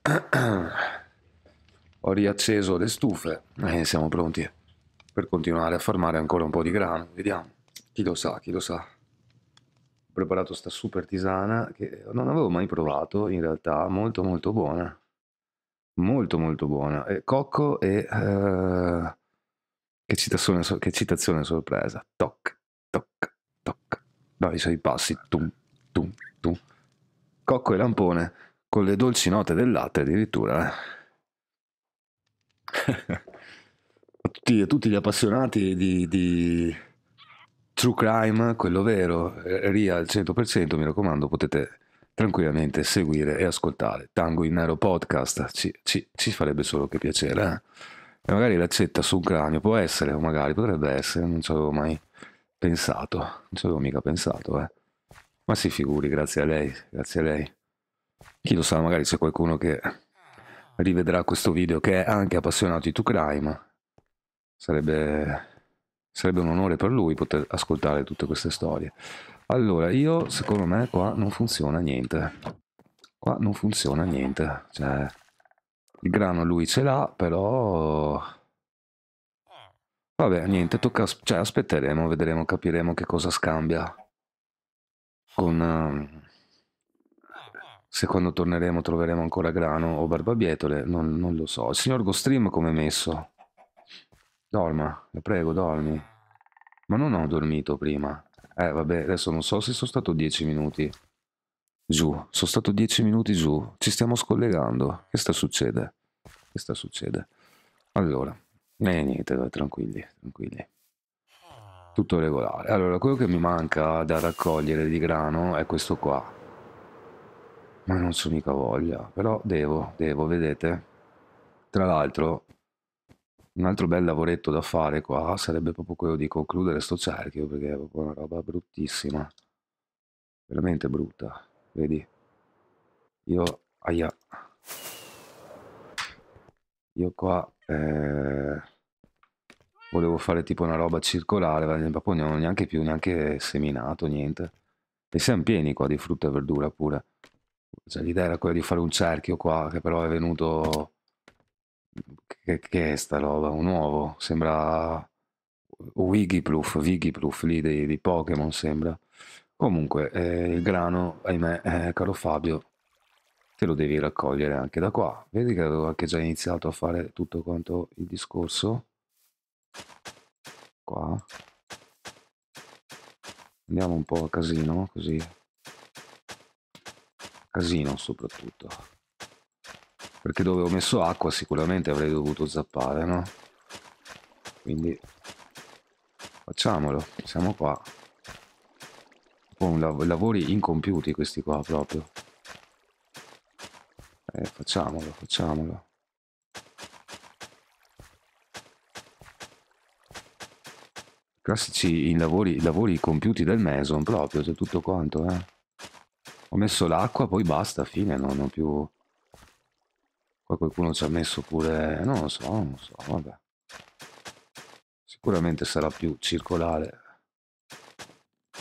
Ho riacceso le stufe e eh, siamo pronti per continuare a farmare ancora un po' di grano. Vediamo, chi lo sa, chi lo sa. Ho preparato sta super tisana che non avevo mai provato, in realtà molto molto buona. Molto molto buona. E Cocco e... eh, che, citazione, che citazione sorpresa. Toc, toc, toc. Dai, sei passi. Tum, tum, tum. Cocco e lampone, con le dolci note del latte addirittura. a, tutti, a tutti gli appassionati di, di true crime, quello vero, eh, RIA al 100%, mi raccomando, potete tranquillamente seguire e ascoltare. Tango in Nero Podcast ci, ci, ci farebbe solo che piacere. Eh? E magari l'accetta sul cranio può essere, o magari potrebbe essere, non ci avevo mai pensato, non ci avevo mica pensato. Eh. Ma si figuri, grazie a lei, grazie a lei. Chi lo sa, magari c'è qualcuno che rivedrà questo video che è anche appassionato di True Crime. Sarebbe, sarebbe un onore per lui poter ascoltare tutte queste storie. Allora, io secondo me qua non funziona niente. Qua non funziona niente. Cioè, il grano lui ce l'ha, però... Vabbè, niente, tocca... Cioè, aspetteremo, vedremo, capiremo che cosa scambia. Con... Ehm, se quando torneremo troveremo ancora grano o barbabietole, non, non lo so. Il signor Gostream come è messo? Dorma, la prego, dormi. Ma non ho dormito prima. Eh, vabbè, adesso non so se sono stato 10 minuti giù. Sono stato 10 minuti giù. Ci stiamo scollegando. Che sta succedendo? Che sta succedendo? Allora, eh, niente, dai, tranquilli, tranquilli. Tutto regolare. Allora, quello che mi manca da raccogliere di grano è questo qua. Ma non so mica voglia. Però devo, devo, vedete? Tra l'altro, un altro bel lavoretto da fare qua sarebbe proprio quello di concludere sto cerchio perché è proprio una roba bruttissima. Veramente brutta, vedi? Io, aia. Io qua eh, volevo fare tipo una roba circolare, ma proprio non ho neanche più neanche seminato, niente. E siamo pieni qua di frutta e verdura pure. Cioè, l'idea era quella di fare un cerchio qua, che però è venuto che, che è sta roba? Un uovo? Sembra uh, Wigiploof, Wigiploof lì dei, dei, Pokémon sembra. Comunque, eh, il grano, ahimè, eh, caro Fabio, te lo devi raccogliere anche da qua. Vedi che avevo anche già iniziato a fare tutto quanto il discorso? Qua. Andiamo un po' a casino, così. Casino soprattutto perché dove ho messo acqua sicuramente avrei dovuto zappare no? quindi facciamolo siamo qua oh, lav lavori incompiuti questi qua proprio eh, facciamolo facciamolo classici i lavori, lavori compiuti del Mason proprio, c'è cioè tutto quanto, eh. Ho messo l'acqua, poi basta, fine, non ho più... Qua qualcuno ci ha messo pure... non lo so, non lo so, vabbè. Sicuramente sarà più circolare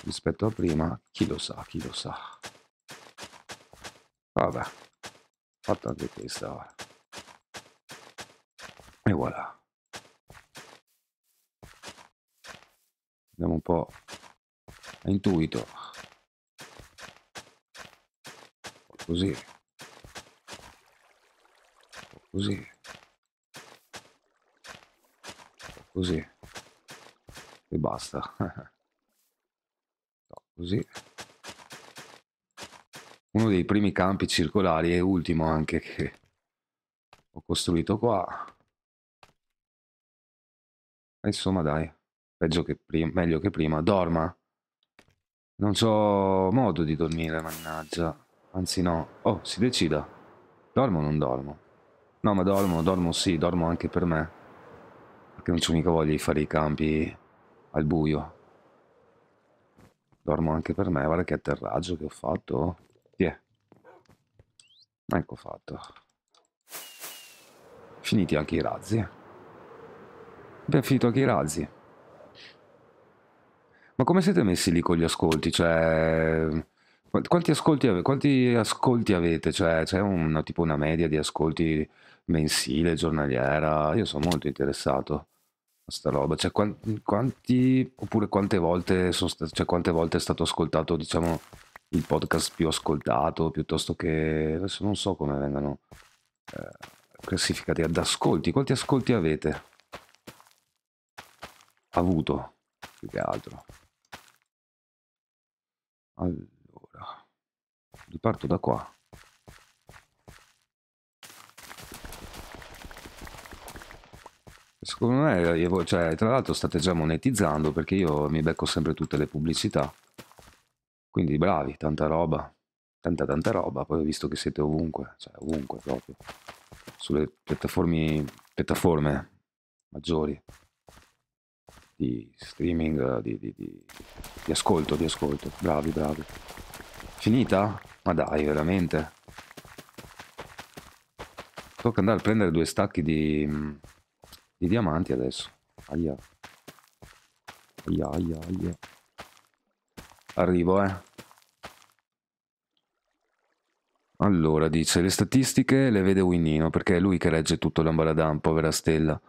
rispetto a prima, chi lo sa, chi lo sa. Vabbè, fatta anche questa. E voilà. vediamo un po' a intuito. Così così così e basta no, così uno dei primi campi circolari e ultimo anche che ho costruito qua insomma dai peggio che prima meglio che prima dorma non c'ho modo di dormire mannaggia anzi no oh si decida dormo o non dormo No, ma dormo, dormo sì, dormo anche per me. Perché non c'ho mica voglia di fare i campi al buio. Dormo anche per me, guarda che atterraggio che ho fatto. yeah. Ecco fatto. Finiti anche i razzi. Abbiamo finito anche i razzi. Ma come siete messi lì con gli ascolti? Cioè... Quanti ascolti, quanti ascolti avete? Cioè, c'è un, tipo una media di ascolti mensile, giornaliera. Io sono molto interessato a sta roba. Cioè, quanti, oppure quante volte, sono sta, cioè, quante volte è stato ascoltato, diciamo, il podcast più ascoltato, piuttosto che... Adesso non so come vengano eh, classificati ad ascolti. Quanti ascolti avete? Avuto, più che altro. Allora, riparto da qua. Secondo me, eh, cioè, tra l'altro state già monetizzando perché io mi becco sempre tutte le pubblicità. Quindi bravi, tanta roba, tanta tanta roba, poi ho visto che siete ovunque, cioè ovunque proprio, sulle piattaforme, piattaforme maggiori di streaming, di, di, di, di ascolto, di ascolto, bravi, bravi. Finita? Ma dai, veramente? Tocca andare a prendere due stacchi di di diamanti adesso. Aia. Aia, aia, aia. Arrivo, eh. Allora, dice, le statistiche le vede Winnino, perché è lui che regge tutto l'ambaladam, povera stella.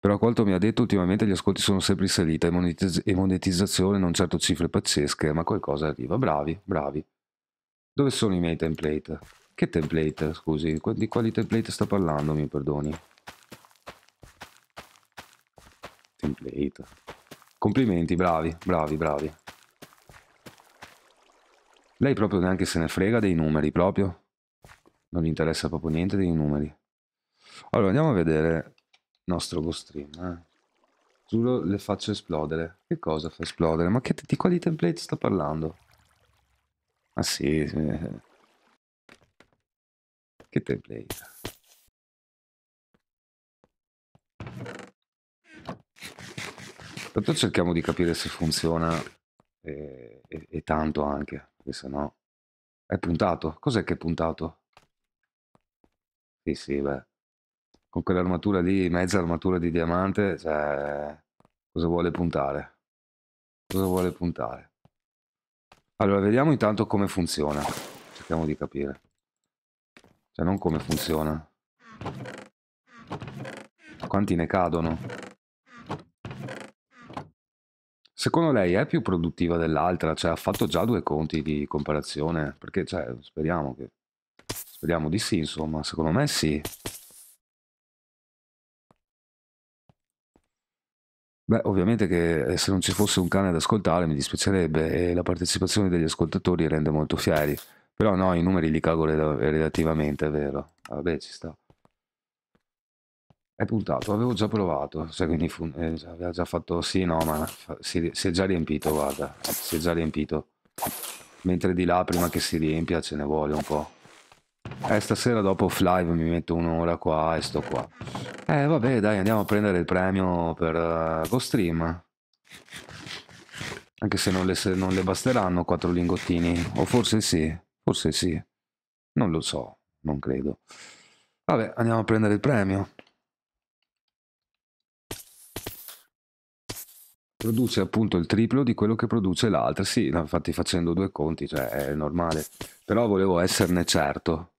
Però a quanto mi ha detto ultimamente gli ascolti sono sempre in salita e, monetiz e monetizzazione non certo cifre pazzesche, ma qualcosa arriva. Bravi, bravi. Dove sono i miei template? Che template, scusi? Di quali template sta parlando, mi perdoni? complete. Complimenti, bravi, bravi, bravi. Lei proprio neanche se ne frega dei numeri, proprio. Non gli interessa proprio niente dei numeri. Allora, andiamo a vedere il nostro go stream. Eh. Giuro, le faccio esplodere. Che cosa fa esplodere? Ma che, di quali template sta parlando? Ah sì, sì. Che template? Tanto cerchiamo di capire se funziona e, e, e tanto anche, perché se no... È puntato? Cos'è che è puntato? Sì, sì, beh. Con quell'armatura lì, mezza armatura di diamante, cioè... Cosa vuole puntare? Cosa vuole puntare? Allora, vediamo intanto come funziona. Cerchiamo di capire. Cioè, non come funziona. Quanti ne cadono? Secondo lei è più produttiva dell'altra? Cioè, ha fatto già due conti di comparazione? Perché, cioè, speriamo che... Speriamo di sì, insomma. Secondo me sì. Beh, ovviamente che eh, se non ci fosse un cane ad ascoltare mi dispiacerebbe e la partecipazione degli ascoltatori rende molto fieri. Però no, i numeri li cago relativamente, è vero. Vabbè, ci sta è puntato, avevo già provato, cioè quindi fu, eh, aveva già fatto sì, no, ma fa, si, si, è già riempito, guarda, si è già riempito. Mentre di là, prima che si riempia, ce ne vuole un po'. Eh, stasera dopo off live mi metto un'ora qua e sto qua. Eh, vabbè, dai, andiamo a prendere il premio per uh, eh, GoStream. Anche se non le, se non le basteranno quattro lingottini, o forse sì, forse sì. Non lo so, non credo. Vabbè, andiamo a prendere il premio. produce appunto il triplo di quello che produce l'altra. Sì, infatti facendo due conti, cioè è normale. Però volevo esserne certo.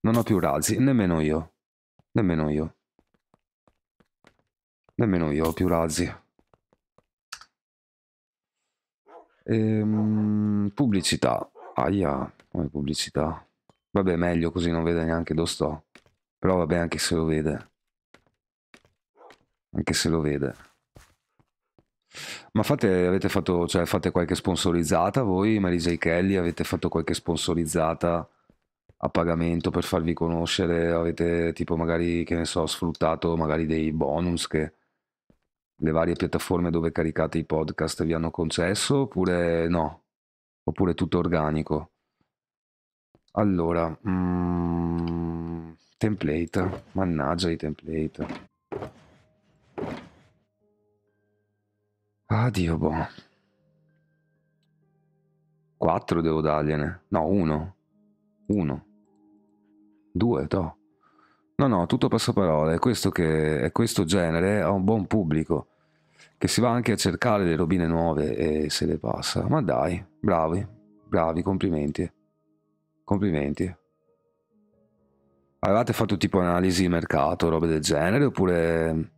Non ho più razzi, nemmeno io. Nemmeno io. Nemmeno io ho più razzi. Ehm, pubblicità. Aia, come pubblicità. Vabbè, meglio così non vede neanche dove sto. Però vabbè, anche se lo vede. Anche se lo vede. Ma fate, avete fatto, cioè, fate qualche sponsorizzata voi, Marisa Kelly? Avete fatto qualche sponsorizzata a pagamento per farvi conoscere? Avete tipo magari, che ne so, sfruttato magari dei bonus che le varie piattaforme dove caricate i podcast vi hanno concesso oppure no? Oppure tutto organico? Allora, mm, template, mannaggia i template. Ah, Dio, boh. 4 devo dargliene. No, 1. 1. 2, to. No, no, tutto passaparola. È questo che è questo genere ha un buon pubblico che si va anche a cercare le robine nuove e se le passa. Ma dai, bravi, bravi, complimenti. Complimenti. Avevate fatto tipo analisi di mercato, robe del genere, oppure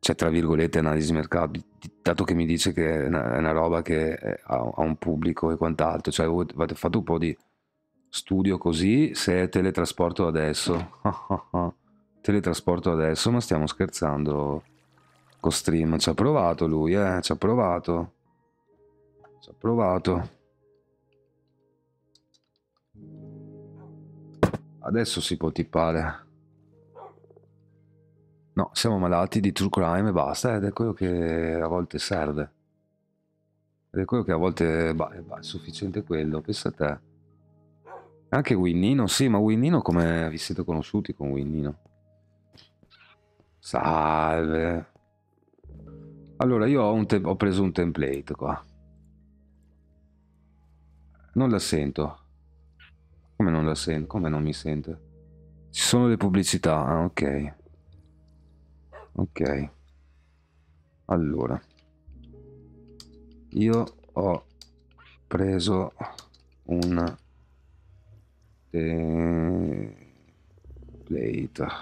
cioè, tra virgolette, analisi di mercato, dato che mi dice che è una, è una roba che ha, ha, un pubblico e quant'altro, cioè avete fatto un po' di studio così, se teletrasporto adesso, teletrasporto adesso, ma stiamo scherzando con stream, ci ha provato lui, eh, ci ha provato, ci ha provato. Adesso si può tippare. No, siamo malati di true crime e basta, ed è quello che a volte serve. Ed è quello che a volte bah, bah, è sufficiente quello, pensa a te. Anche Winnino, sì, ma Winnino come vi siete conosciuti con Winnino? Salve. Allora, io ho, un ho preso un template qua. Non la sento. Come non la sento? Come non mi sente? Ci sono le pubblicità, ah, ok ok allora io ho preso un template eh,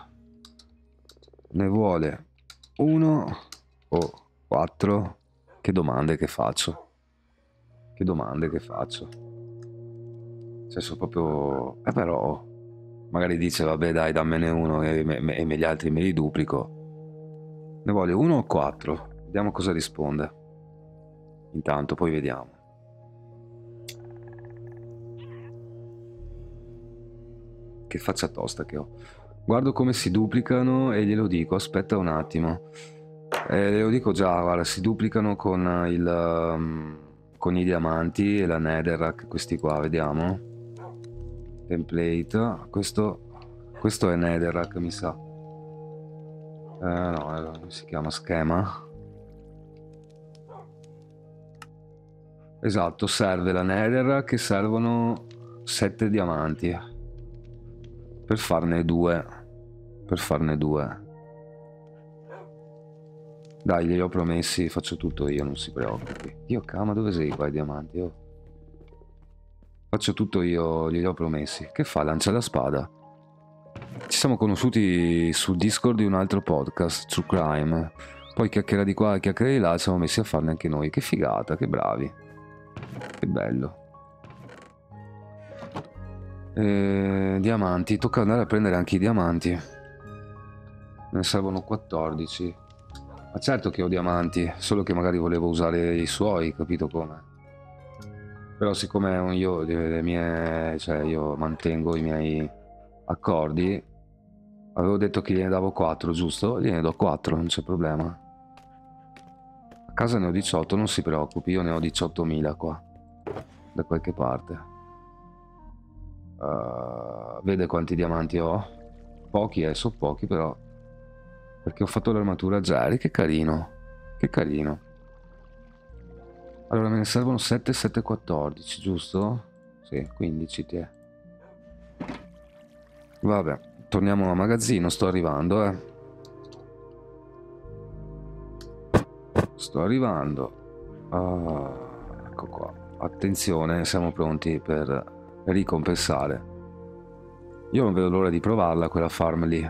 ne vuole uno o quattro che domande che faccio che domande che faccio cioè sono proprio eh però magari dice vabbè dai dammene uno e, me, e gli altri me li duplico ne voglio uno o quattro. Vediamo cosa risponde. Intanto, poi vediamo. Che faccia tosta che ho. Guardo come si duplicano e glielo dico, aspetta un attimo. Eh, glielo dico già, guarda, si duplicano con, il, um, con i diamanti e la netherrack, questi qua, vediamo. Template, questo, questo è netherrack mi sa. Eh, no, eh, si chiama schema. Esatto, serve la nether che servono 7 diamanti per farne due. Per farne due. Dai, li ho promessi, faccio tutto io, non si preoccupi. Dio cama, dove sei qua i diamanti? Oh. Faccio tutto io, glieli ho promessi. Che fa? Lancia la spada. Ci siamo conosciuti su Discord di un altro podcast, True Crime. Poi chiacchiera di qua e chiacchiera di là ci siamo messi a farne anche noi. Che figata, che bravi. Che bello. Eh, diamanti, tocca andare a prendere anche i diamanti. ne servono 14. Ma certo che ho diamanti, solo che magari volevo usare i suoi, capito come? Però siccome io, le mie, cioè io mantengo i miei accordi avevo detto che gliene davo 4 giusto? gliene do 4 non c'è problema a casa ne ho 18 non si preoccupi io ne ho 18.000 qua da qualche parte uh, vede quanti diamanti ho pochi eh sono pochi però perché ho fatto l'armatura Jerry che carino che carino allora me ne servono 7 7 14 giusto? sì 15 ti è Vabbè, torniamo a magazzino, sto arrivando, eh. Sto arrivando. Ah, ecco qua. Attenzione, siamo pronti per ricompensare. Io non vedo l'ora di provarla quella farm lì.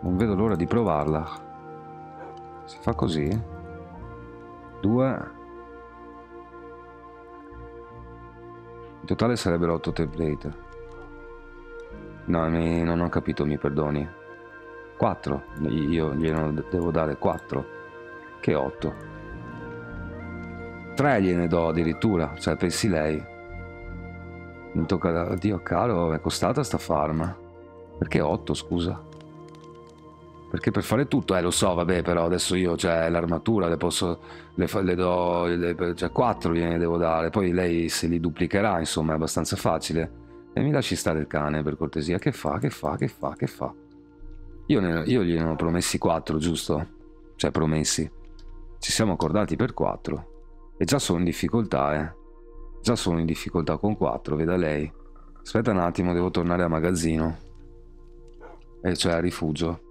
Non vedo l'ora di provarla. Si fa così? Due In totale sarebbero 8 template. No, mi, non ho capito, mi perdoni. 4. Io gliene devo dare 4. Che 8. 3 gliene do addirittura, cioè pensi lei. Mi tocca... Dio caro, è costata sta farma. Perché 8, scusa? Perché per fare tutto, eh lo so, vabbè, però adesso io, cioè, l'armatura le posso, le, le do, le, cioè 4 gliene devo dare, poi lei se li duplicherà, insomma, è abbastanza facile. E mi lasci stare il cane, per cortesia, che fa, che fa, che fa, che fa. Io, ne, io gliene ho promessi 4, giusto? Cioè, promessi. Ci siamo accordati per 4. E già sono in difficoltà, eh. Già sono in difficoltà con 4, veda lei. Aspetta un attimo, devo tornare a magazzino. E eh, cioè a rifugio.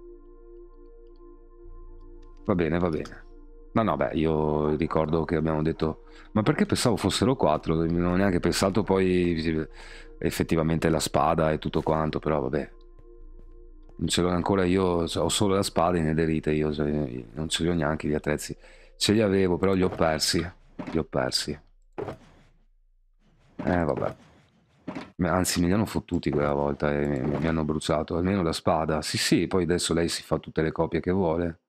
Va bene, va bene. Ma no, beh, io ricordo che abbiamo detto, ma perché pensavo fossero quattro? Non ho neanche pensato poi effettivamente la spada e tutto quanto, però vabbè. Non ce l'ho ancora io, cioè, ho solo la spada inederita, io cioè, non ce li ho neanche gli attrezzi. Ce li avevo, però li ho persi. Li ho persi. Eh, vabbè. Anzi, me li hanno fottuti quella volta e mi hanno bruciato, almeno la spada. Sì, sì, poi adesso lei si fa tutte le copie che vuole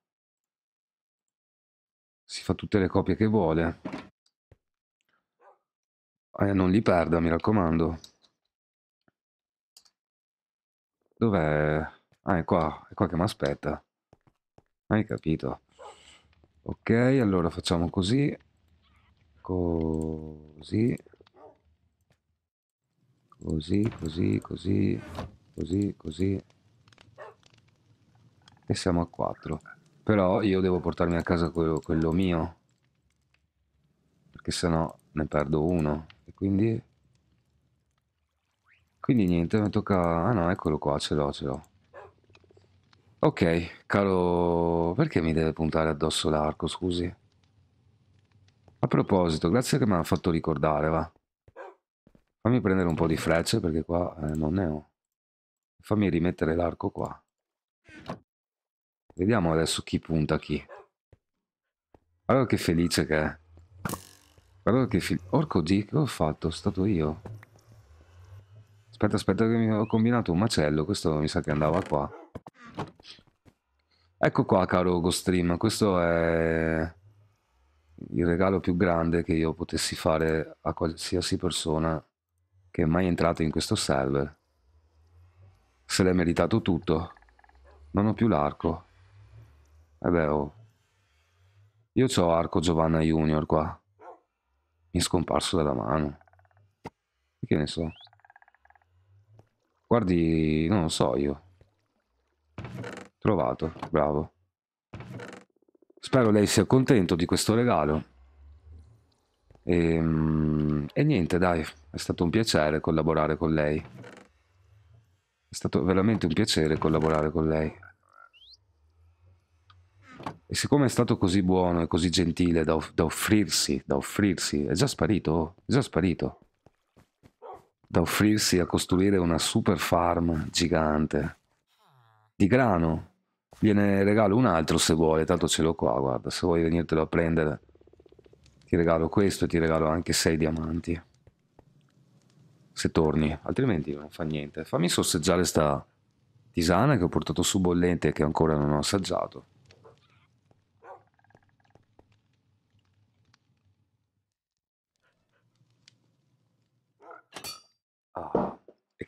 si fa tutte le copie che vuole. Eh, non li perda, mi raccomando. Dov'è? Ah, è qua, è qua che mi aspetta. Hai capito. Ok, allora facciamo così. Così. Così, così, così, così, così. E siamo a 4. Però io devo portarmi a casa quello, quello mio. Perché sennò ne perdo uno. E quindi... Quindi niente, mi tocca... Ah no, eccolo qua, ce l'ho, ce l'ho. Ok, caro... Perché mi deve puntare addosso l'arco, scusi? A proposito, grazie che mi hanno fatto ricordare, va. Fammi prendere un po' di frecce perché qua eh, non ne ho. Fammi rimettere l'arco qua. Vediamo adesso chi punta chi. Guarda che felice che è. Guarda che felice. Orco G, che ho fatto? Ho stato io. Aspetta, aspetta che mi ho combinato un macello. Questo mi sa che andava qua. Ecco qua, caro Ghostream. Questo è il regalo più grande che io potessi fare a qualsiasi persona che è mai entrata in questo server. Se l'è meritato tutto. Non ho più l'arco. Vabbè, eh oh. Io c'ho Arco Giovanna Junior qua. Mi è scomparso dalla mano. Che ne so. Guardi, non lo so io. Trovato, bravo. Spero lei sia contento di questo regalo. E, ehm, e, niente, dai, è stato un piacere collaborare con lei. È stato veramente un piacere collaborare con lei. E siccome è stato così buono e così gentile da, da offrirsi, da offrirsi, è già sparito, è già sparito. Da offrirsi a costruire una super farm gigante. Di grano. Gliene regalo un altro se vuole, tanto ce l'ho qua, guarda, se vuoi venirtelo a prendere. Ti regalo questo e ti regalo anche sei diamanti. Se torni, altrimenti non fa niente. Fammi sorseggiare sta tisana che ho portato su bollente e che ancora non ho assaggiato.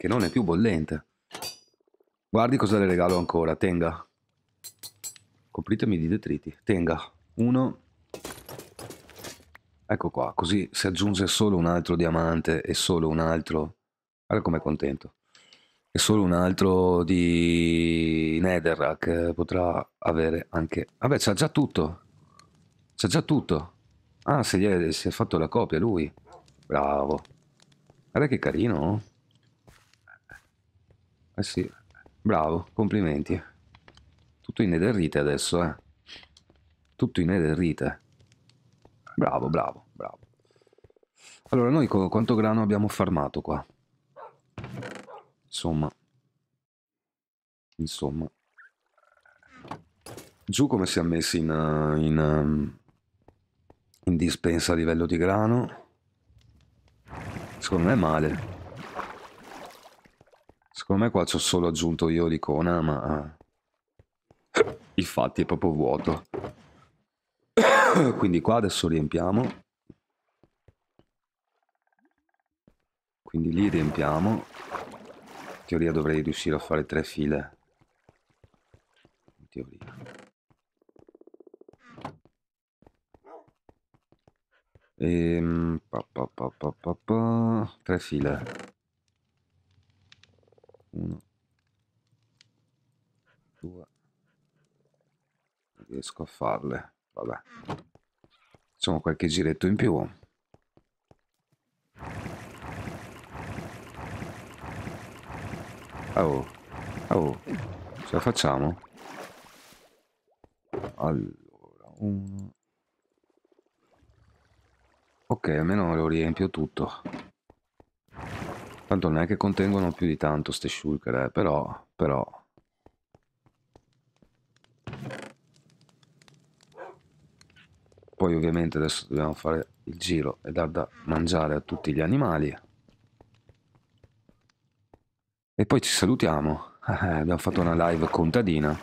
che non è più bollente. Guardi cosa le regalo ancora, tenga. Copritemi di detriti. Tenga, uno. Ecco qua, così si aggiunge solo un altro diamante e solo un altro... Guarda com'è contento. E solo un altro di Netherrack potrà avere anche... Vabbè, ah c'ha già tutto. C'ha già tutto. Ah, se è, si è fatto la copia lui. Bravo. Guarda che carino. Oh. Eh sì, bravo, complimenti. Tutto in inederrite adesso, eh. Tutto in inederrite. Bravo, bravo, bravo. Allora, noi quanto grano abbiamo farmato qua? Insomma. Insomma. Giù come si è messi in, eh, in, ehm, in dispensa a livello di grano? Secondo me è male. Secondo me qua ci ho solo aggiunto io l'icona, ma... Infatti è proprio vuoto. Quindi qua adesso riempiamo. Quindi li riempiamo. In teoria dovrei riuscire a fare tre file. In teoria. Ehm, pa, pa, pa, tre file. 1 2 riesco a farle vabbè facciamo qualche giretto in più ah, oh ah, oh ce la facciamo allora uno ok almeno lo riempio tutto Tanto non è che contengono più di tanto ste shulker, eh, però, però... Poi ovviamente adesso dobbiamo fare il giro e dar da mangiare a tutti gli animali. E poi ci salutiamo. Eh, abbiamo fatto una live contadina.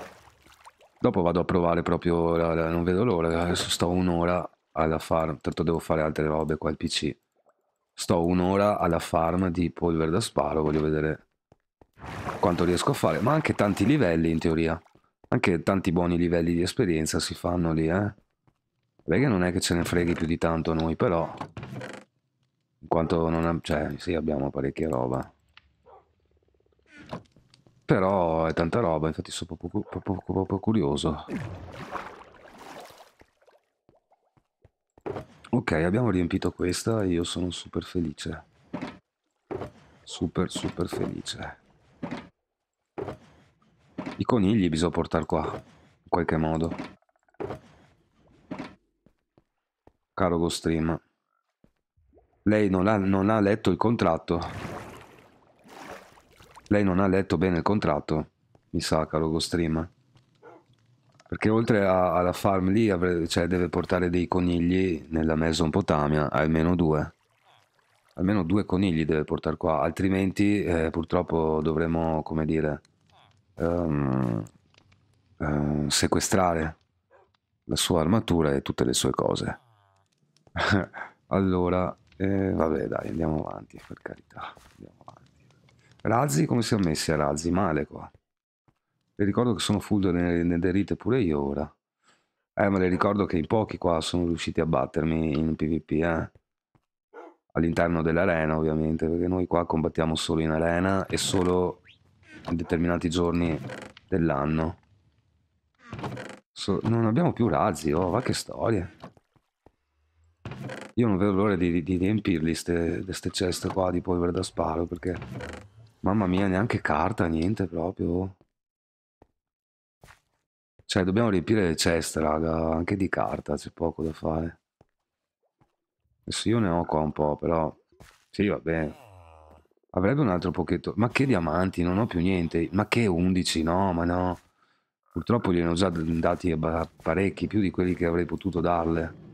Dopo vado a provare proprio, non vedo l'ora, adesso sto un'ora alla farm, tanto devo fare altre robe qua al PC sto un'ora alla farm di polvere da sparo, voglio vedere quanto riesco a fare, ma anche tanti livelli in teoria, anche tanti buoni livelli di esperienza si fanno lì, eh. Beh che non è che ce ne freghi più di tanto noi, però, in quanto non è, cioè, sì abbiamo parecchia roba. Però è tanta roba, infatti sono proprio, proprio, proprio curioso. Ok, abbiamo riempito questa e io sono super felice. Super, super felice. I conigli bisogna portare qua, in qualche modo. Caro GoStream. Lei non ha, non ha letto il contratto. Lei non ha letto bene il contratto, mi sa, caro GoStream. Perché oltre a, alla farm lì avre, cioè, deve portare dei conigli nella Mesopotamia, almeno due. Almeno due conigli deve portare qua, altrimenti eh, purtroppo dovremo, come dire, um, um, sequestrare la sua armatura e tutte le sue cose. allora, eh, vabbè dai, andiamo avanti, per carità. Andiamo avanti. Razzi come si siamo messi a razzi? Male qua. Le ricordo che sono full nelle, nelle rite pure io ora. Eh, ma le ricordo che in pochi qua sono riusciti a battermi in PvP, eh. All'interno dell'arena, ovviamente, perché noi qua combattiamo solo in arena e solo in determinati giorni dell'anno. So, non abbiamo più razzi, oh, va che storie. Io non vedo l'ora di, di, riempirli queste ceste qua di polvere da sparo, perché... Mamma mia, neanche carta, niente proprio. Cioè, dobbiamo riempire le ceste, raga, anche di carta, c'è poco da fare. Adesso io ne ho qua un po', però... Sì, va bene. Avrebbe un altro pochetto. Ma che diamanti, non ho più niente. Ma che 11, no, ma no. Purtroppo gliene ho già dati parecchi, più di quelli che avrei potuto darle.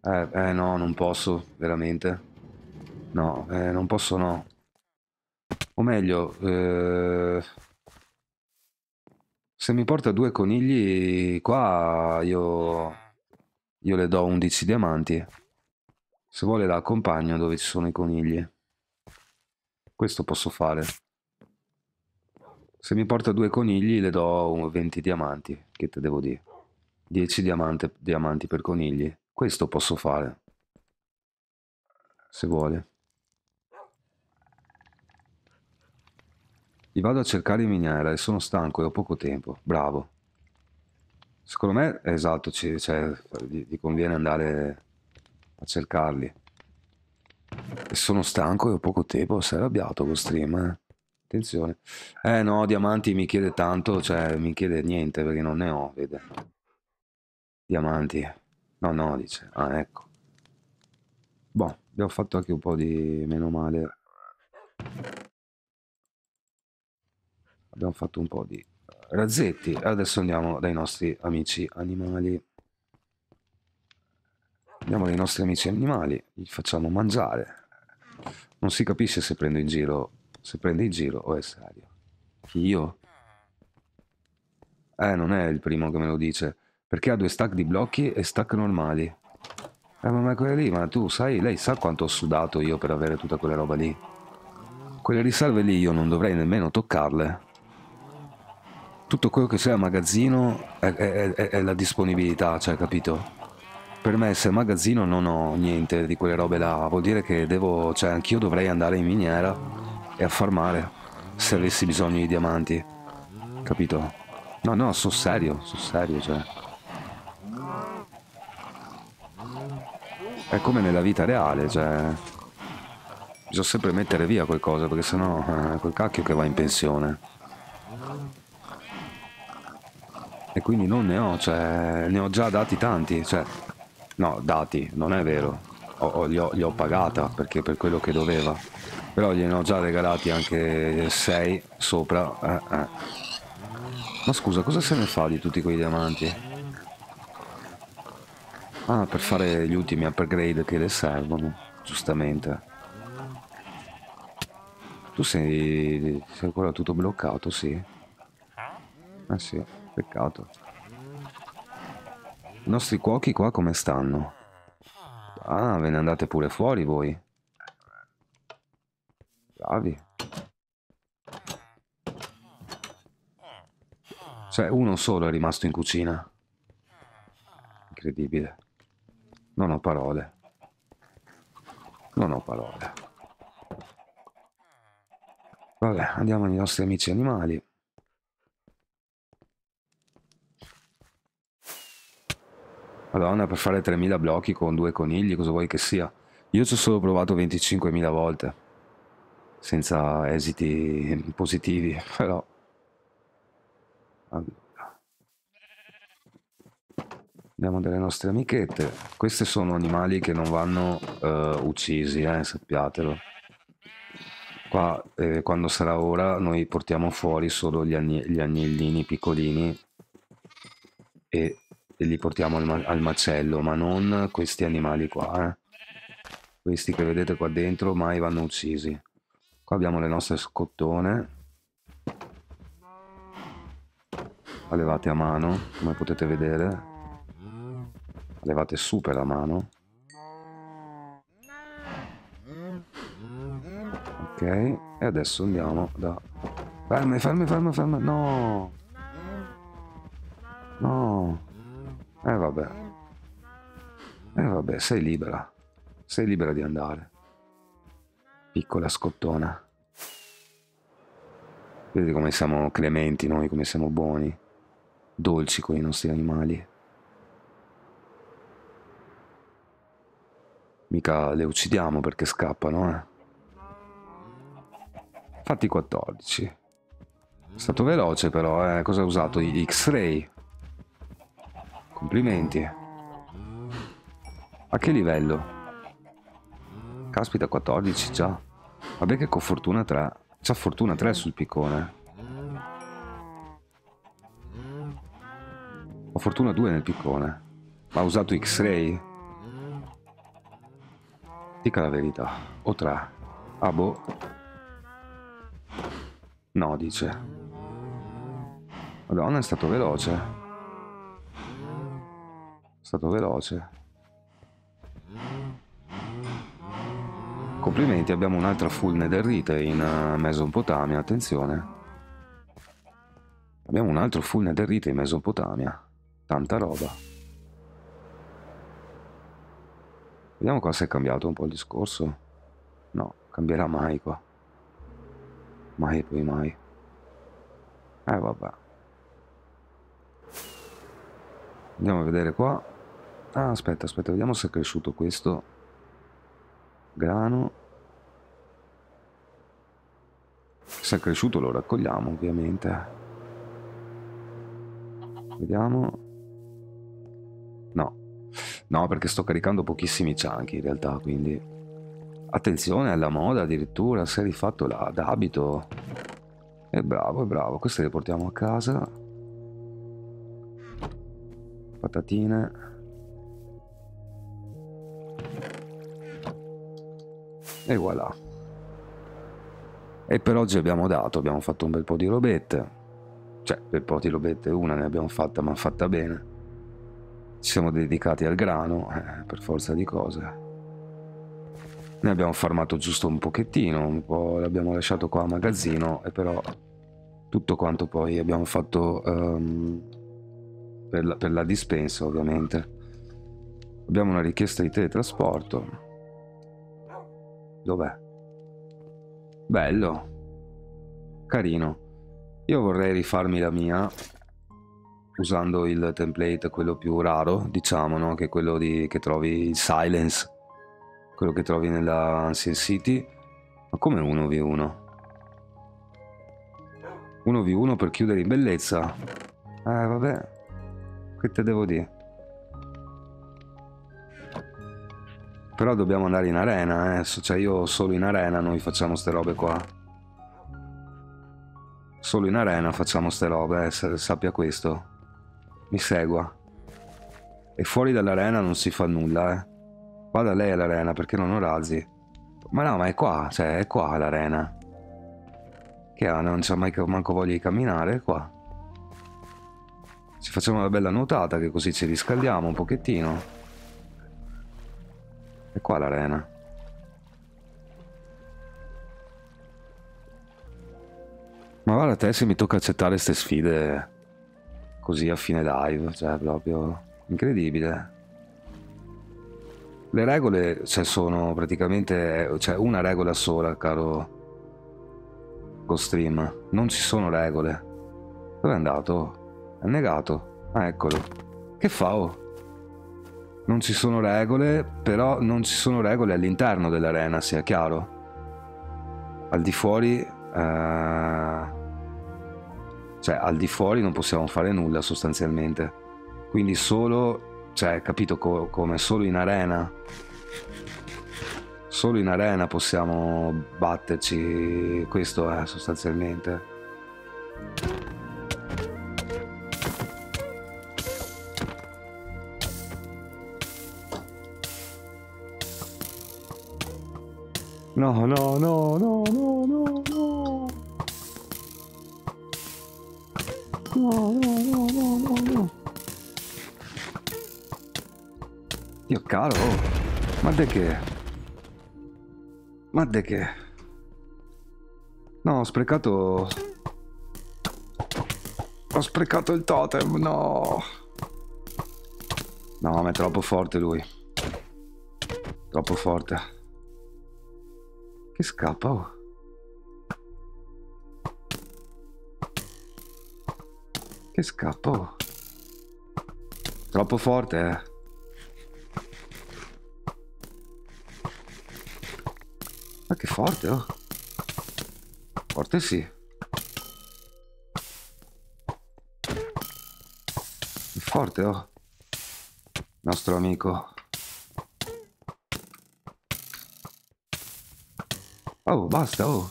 Eh, eh no, non posso, veramente. No, eh, non posso no. O meglio, eh... Se mi porta due conigli qua io, io le do 11 diamanti. Se vuole la accompagno dove ci sono i conigli. Questo posso fare. Se mi porta due conigli le do 20 diamanti, che te devo dire. 10 diamante, diamanti per conigli. Questo posso fare. Se vuole. Li vado a cercare in miniera e sono stanco e ho poco tempo. Bravo. Secondo me, esatto, ci, cioè, gli, gli conviene andare a cercarli. E sono stanco e ho poco tempo. Sei arrabbiato con stream, eh? Attenzione. Eh no, Diamanti mi chiede tanto, cioè mi chiede niente perché non ne ho, vede. Diamanti. No, no, dice. Ah, ecco. Boh, abbiamo fatto anche un po' di meno male abbiamo fatto un po' di eh, razzetti. Adesso andiamo dai nostri amici animali. Andiamo dai nostri amici animali, gli facciamo mangiare. Non si capisce se prendo in giro, se prende in giro o è serio. Io? Eh, non è il primo che me lo dice, perché ha due stack di blocchi e stack normali. Eh, ma, ma quella lì, ma tu sai, lei sa quanto ho sudato io per avere tutta quella roba lì? Quelle riserve lì io non dovrei nemmeno toccarle tutto quello che sia magazzino è, è, è, è la disponibilità, cioè, capito? per me se magazzino non ho niente di quelle robe là, vuol dire che devo, cioè anch'io dovrei andare in miniera e a farmare se avessi bisogno di diamanti, capito? No, no, sono serio, sono serio, cioè. È come nella vita reale, cioè. Bisogna sempre mettere via qualcosa perché sennò è eh, quel cacchio che va in pensione. e quindi non ne ho, cioè ne ho già dati tanti, cioè no, dati, non è vero, o, o, li, ho, li ho pagata perché per quello che doveva, però gliene ho già regalati anche 6 sopra, eh, eh. ma scusa cosa se ne fa di tutti quei diamanti? Ah, per fare gli ultimi upgrade che le servono, giustamente. Tu sei, sei ancora tutto bloccato, sì? Ah sì. Peccato. I nostri cuochi qua come stanno? Ah, ve ne andate pure fuori voi. Bravi. Cioè, uno solo è rimasto in cucina. Incredibile. Non ho parole. Non ho parole. Vabbè, andiamo ai nostri amici animali. Madonna, per fare 3.000 blocchi con due conigli, cosa vuoi che sia? Io ci ho solo provato 25.000 volte, senza esiti positivi, però... Abbiamo delle nostre amichette. Questi sono animali che non vanno eh, uccisi, eh, sappiatelo. Qua, eh, quando sarà ora, noi portiamo fuori solo gli, agni gli agnellini piccolini e e li portiamo al, ma al macello, ma non questi animali qua, eh. Questi che vedete qua dentro mai vanno uccisi. Qua abbiamo le nostre scottone. Allevate a mano, come potete vedere. Allevate super a mano. Ok, e adesso andiamo da... Fermi, fermi, fermi, fermi, no! E eh vabbè. E eh vabbè, sei libera. Sei libera di andare. Piccola scottona. Vedete come siamo clementi noi, come siamo buoni, dolci con i nostri animali. Mica le uccidiamo perché scappano, eh. Fatti 14. È stato veloce però, eh. Cosa ha usato? X-ray? Complimenti. A che livello? Caspita, 14 già. Vabbè che con fortuna 3. C'ha fortuna 3 sul piccone. Ho fortuna 2 nel piccone. Ma ha usato X-Ray? Dica la verità. O 3. Ah boh. No, dice. Madonna, è stato veloce stato veloce. Complimenti, abbiamo un'altra full netherite in eh, Mesopotamia, attenzione. Abbiamo un altro full netherite in Mesopotamia. Tanta roba. Vediamo qua se è cambiato un po' il discorso. No, cambierà mai qua. Mai e poi mai. Eh vabbè. Andiamo a vedere qua. Ah, aspetta, aspetta, vediamo se è cresciuto questo. Grano. Se è cresciuto lo raccogliamo, ovviamente. Vediamo. No. No, perché sto caricando pochissimi chunky in realtà, quindi... Attenzione alla moda addirittura, si è rifatto la, d'abito. È bravo, è bravo. Queste le portiamo a casa. Patatine. E voilà. E per oggi abbiamo dato, abbiamo fatto un bel po' di robette. Cioè, per po' di robette una ne abbiamo fatta, ma fatta bene. Ci siamo dedicati al grano, eh, per forza di cose. Ne abbiamo farmato giusto un pochettino, un po' l'abbiamo lasciato qua a magazzino, e però tutto quanto poi abbiamo fatto um, per, la, per la dispensa ovviamente. Abbiamo una richiesta di teletrasporto, Dov'è? Bello. Carino. Io vorrei rifarmi la mia usando il template, quello più raro, diciamo, no? che è quello di, che trovi il Silence, quello che trovi nella Ancient City. Ma come 1v1? 1v1 per chiudere in bellezza? Eh, vabbè, che te devo dire? Però dobbiamo andare in arena, eh. Cioè io solo in arena noi facciamo ste robe qua. Solo in arena facciamo ste robe, eh. sappia questo. Mi segua. E fuori dall'arena non si fa nulla, eh. Vada lei all'arena perché non ho razzi. Ma no, ma è qua, cioè è qua l'arena. Che ha, non c'ha mai manco voglia di camminare, è qua. Ci facciamo una bella nuotata che così ci riscaldiamo un pochettino. È qua l'arena. Ma guarda te se mi tocca accettare queste sfide così a fine live, cioè proprio incredibile. Le regole cioè, sono praticamente cioè, una regola sola, caro Gostream. Non ci sono regole. Dove è andato? È negato. Ah, eccolo. Che fa? Oh? non ci sono regole, però non ci sono regole all'interno dell'arena, sia chiaro. Al di fuori... Eh, cioè, al di fuori non possiamo fare nulla sostanzialmente. Quindi solo... Cioè, capito co- come? Solo in arena. Solo in arena possiamo batterci, questo è sostanzialmente. No, no, no, no, no, no, no. No, no, no, no, no, no. Dio caro, oh. ma de che? Ma de che? No, ho sprecato... Ho sprecato il totem, no! No, ma è troppo forte lui. Troppo forte. Che scappa, oh. Che scappa, oh. Troppo forte, eh. Ma che forte, oh. Forte sì. forte, oh. Nostro amico. Oh, basta, oh.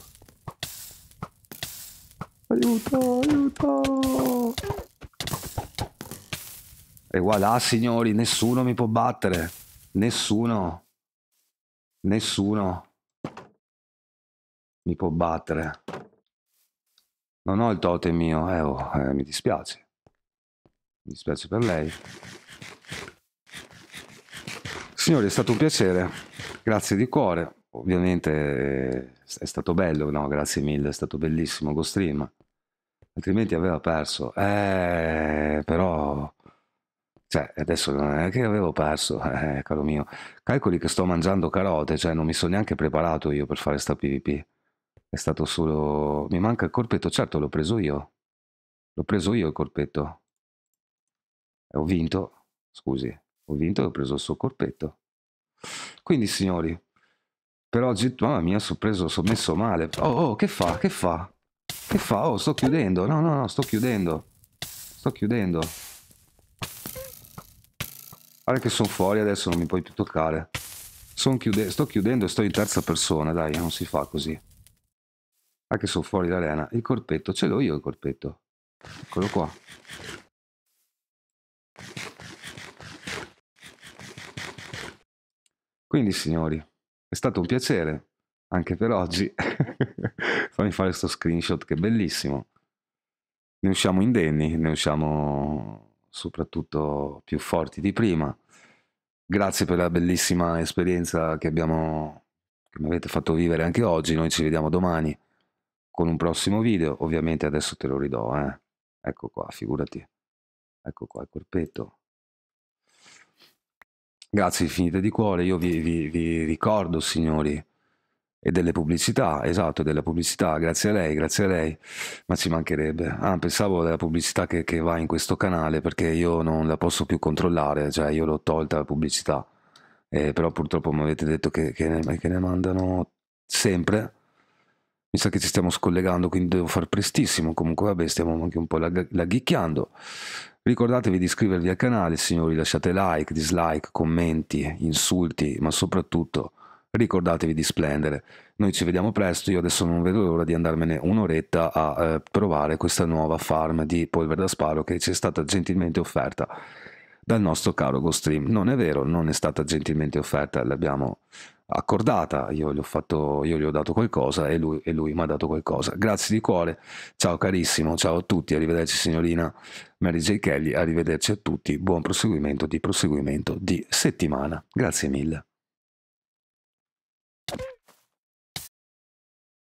Aiuto, aiuto. E voilà, signori, nessuno mi può battere. Nessuno. Nessuno mi può battere. Non ho il totem mio, eh, oh, eh, mi dispiace. Mi dispiace per lei. Signori, è stato un piacere. Grazie di cuore ovviamente è stato bello, no, grazie mille, è stato bellissimo Stream, altrimenti aveva perso, eh, però, cioè, adesso non è che avevo perso, eh, caro mio, calcoli che sto mangiando carote, cioè non mi sono neanche preparato io per fare sta PvP, è stato solo, mi manca il corpetto, certo l'ho preso io, l'ho preso io il corpetto, e eh, ho vinto, scusi, ho vinto e ho preso il suo corpetto, quindi signori, però oggi, mamma mia, sono preso, sono messo male. Oh, oh, che fa? Che fa? Che fa? Oh, sto chiudendo. No, no, no, sto chiudendo. Sto chiudendo. Guarda che sono fuori adesso, non mi puoi più toccare. Chiude sto chiudendo e sto in terza persona, dai, non si fa così. Guarda ah, che sono fuori l'arena. Il corpetto, ce l'ho io il corpetto. Eccolo qua. Quindi, signori, è stato un piacere, anche per oggi. Fammi fare questo screenshot che è bellissimo. Ne usciamo indenni, ne usciamo soprattutto più forti di prima. Grazie per la bellissima esperienza che abbiamo che mi avete fatto vivere anche oggi. Noi ci vediamo domani con un prossimo video. Ovviamente adesso te lo ridò, eh. Ecco qua, figurati. Ecco qua il corpetto. Grazie infinite di cuore, io vi, vi, vi ricordo signori, e delle pubblicità, esatto, della pubblicità, grazie a lei, grazie a lei, ma ci mancherebbe. Ah, pensavo della pubblicità che, che, va in questo canale perché io non la posso più controllare, cioè io l'ho tolta la pubblicità, eh, però purtroppo mi avete detto che, che, ne, che, ne, mandano sempre. Mi sa che ci stiamo scollegando, quindi devo far prestissimo, comunque vabbè, stiamo anche un po' lag- laghicchiando. Ricordatevi di iscrivervi al canale, signori, lasciate like, dislike, commenti, insulti, ma soprattutto ricordatevi di splendere. Noi ci vediamo presto, io adesso non vedo l'ora di andarmene un'oretta a eh, provare questa nuova farm di polvere da sparo che ci è stata gentilmente offerta dal nostro caro GoStream. Non è vero, non è stata gentilmente offerta, l'abbiamo accordata, io gli ho, fatto, io gli ho dato qualcosa e lui, e lui mi ha dato qualcosa. Grazie di cuore, ciao carissimo, ciao a tutti, arrivederci signorina Mary J. Kelly, arrivederci a tutti, buon proseguimento di proseguimento di settimana. Grazie mille.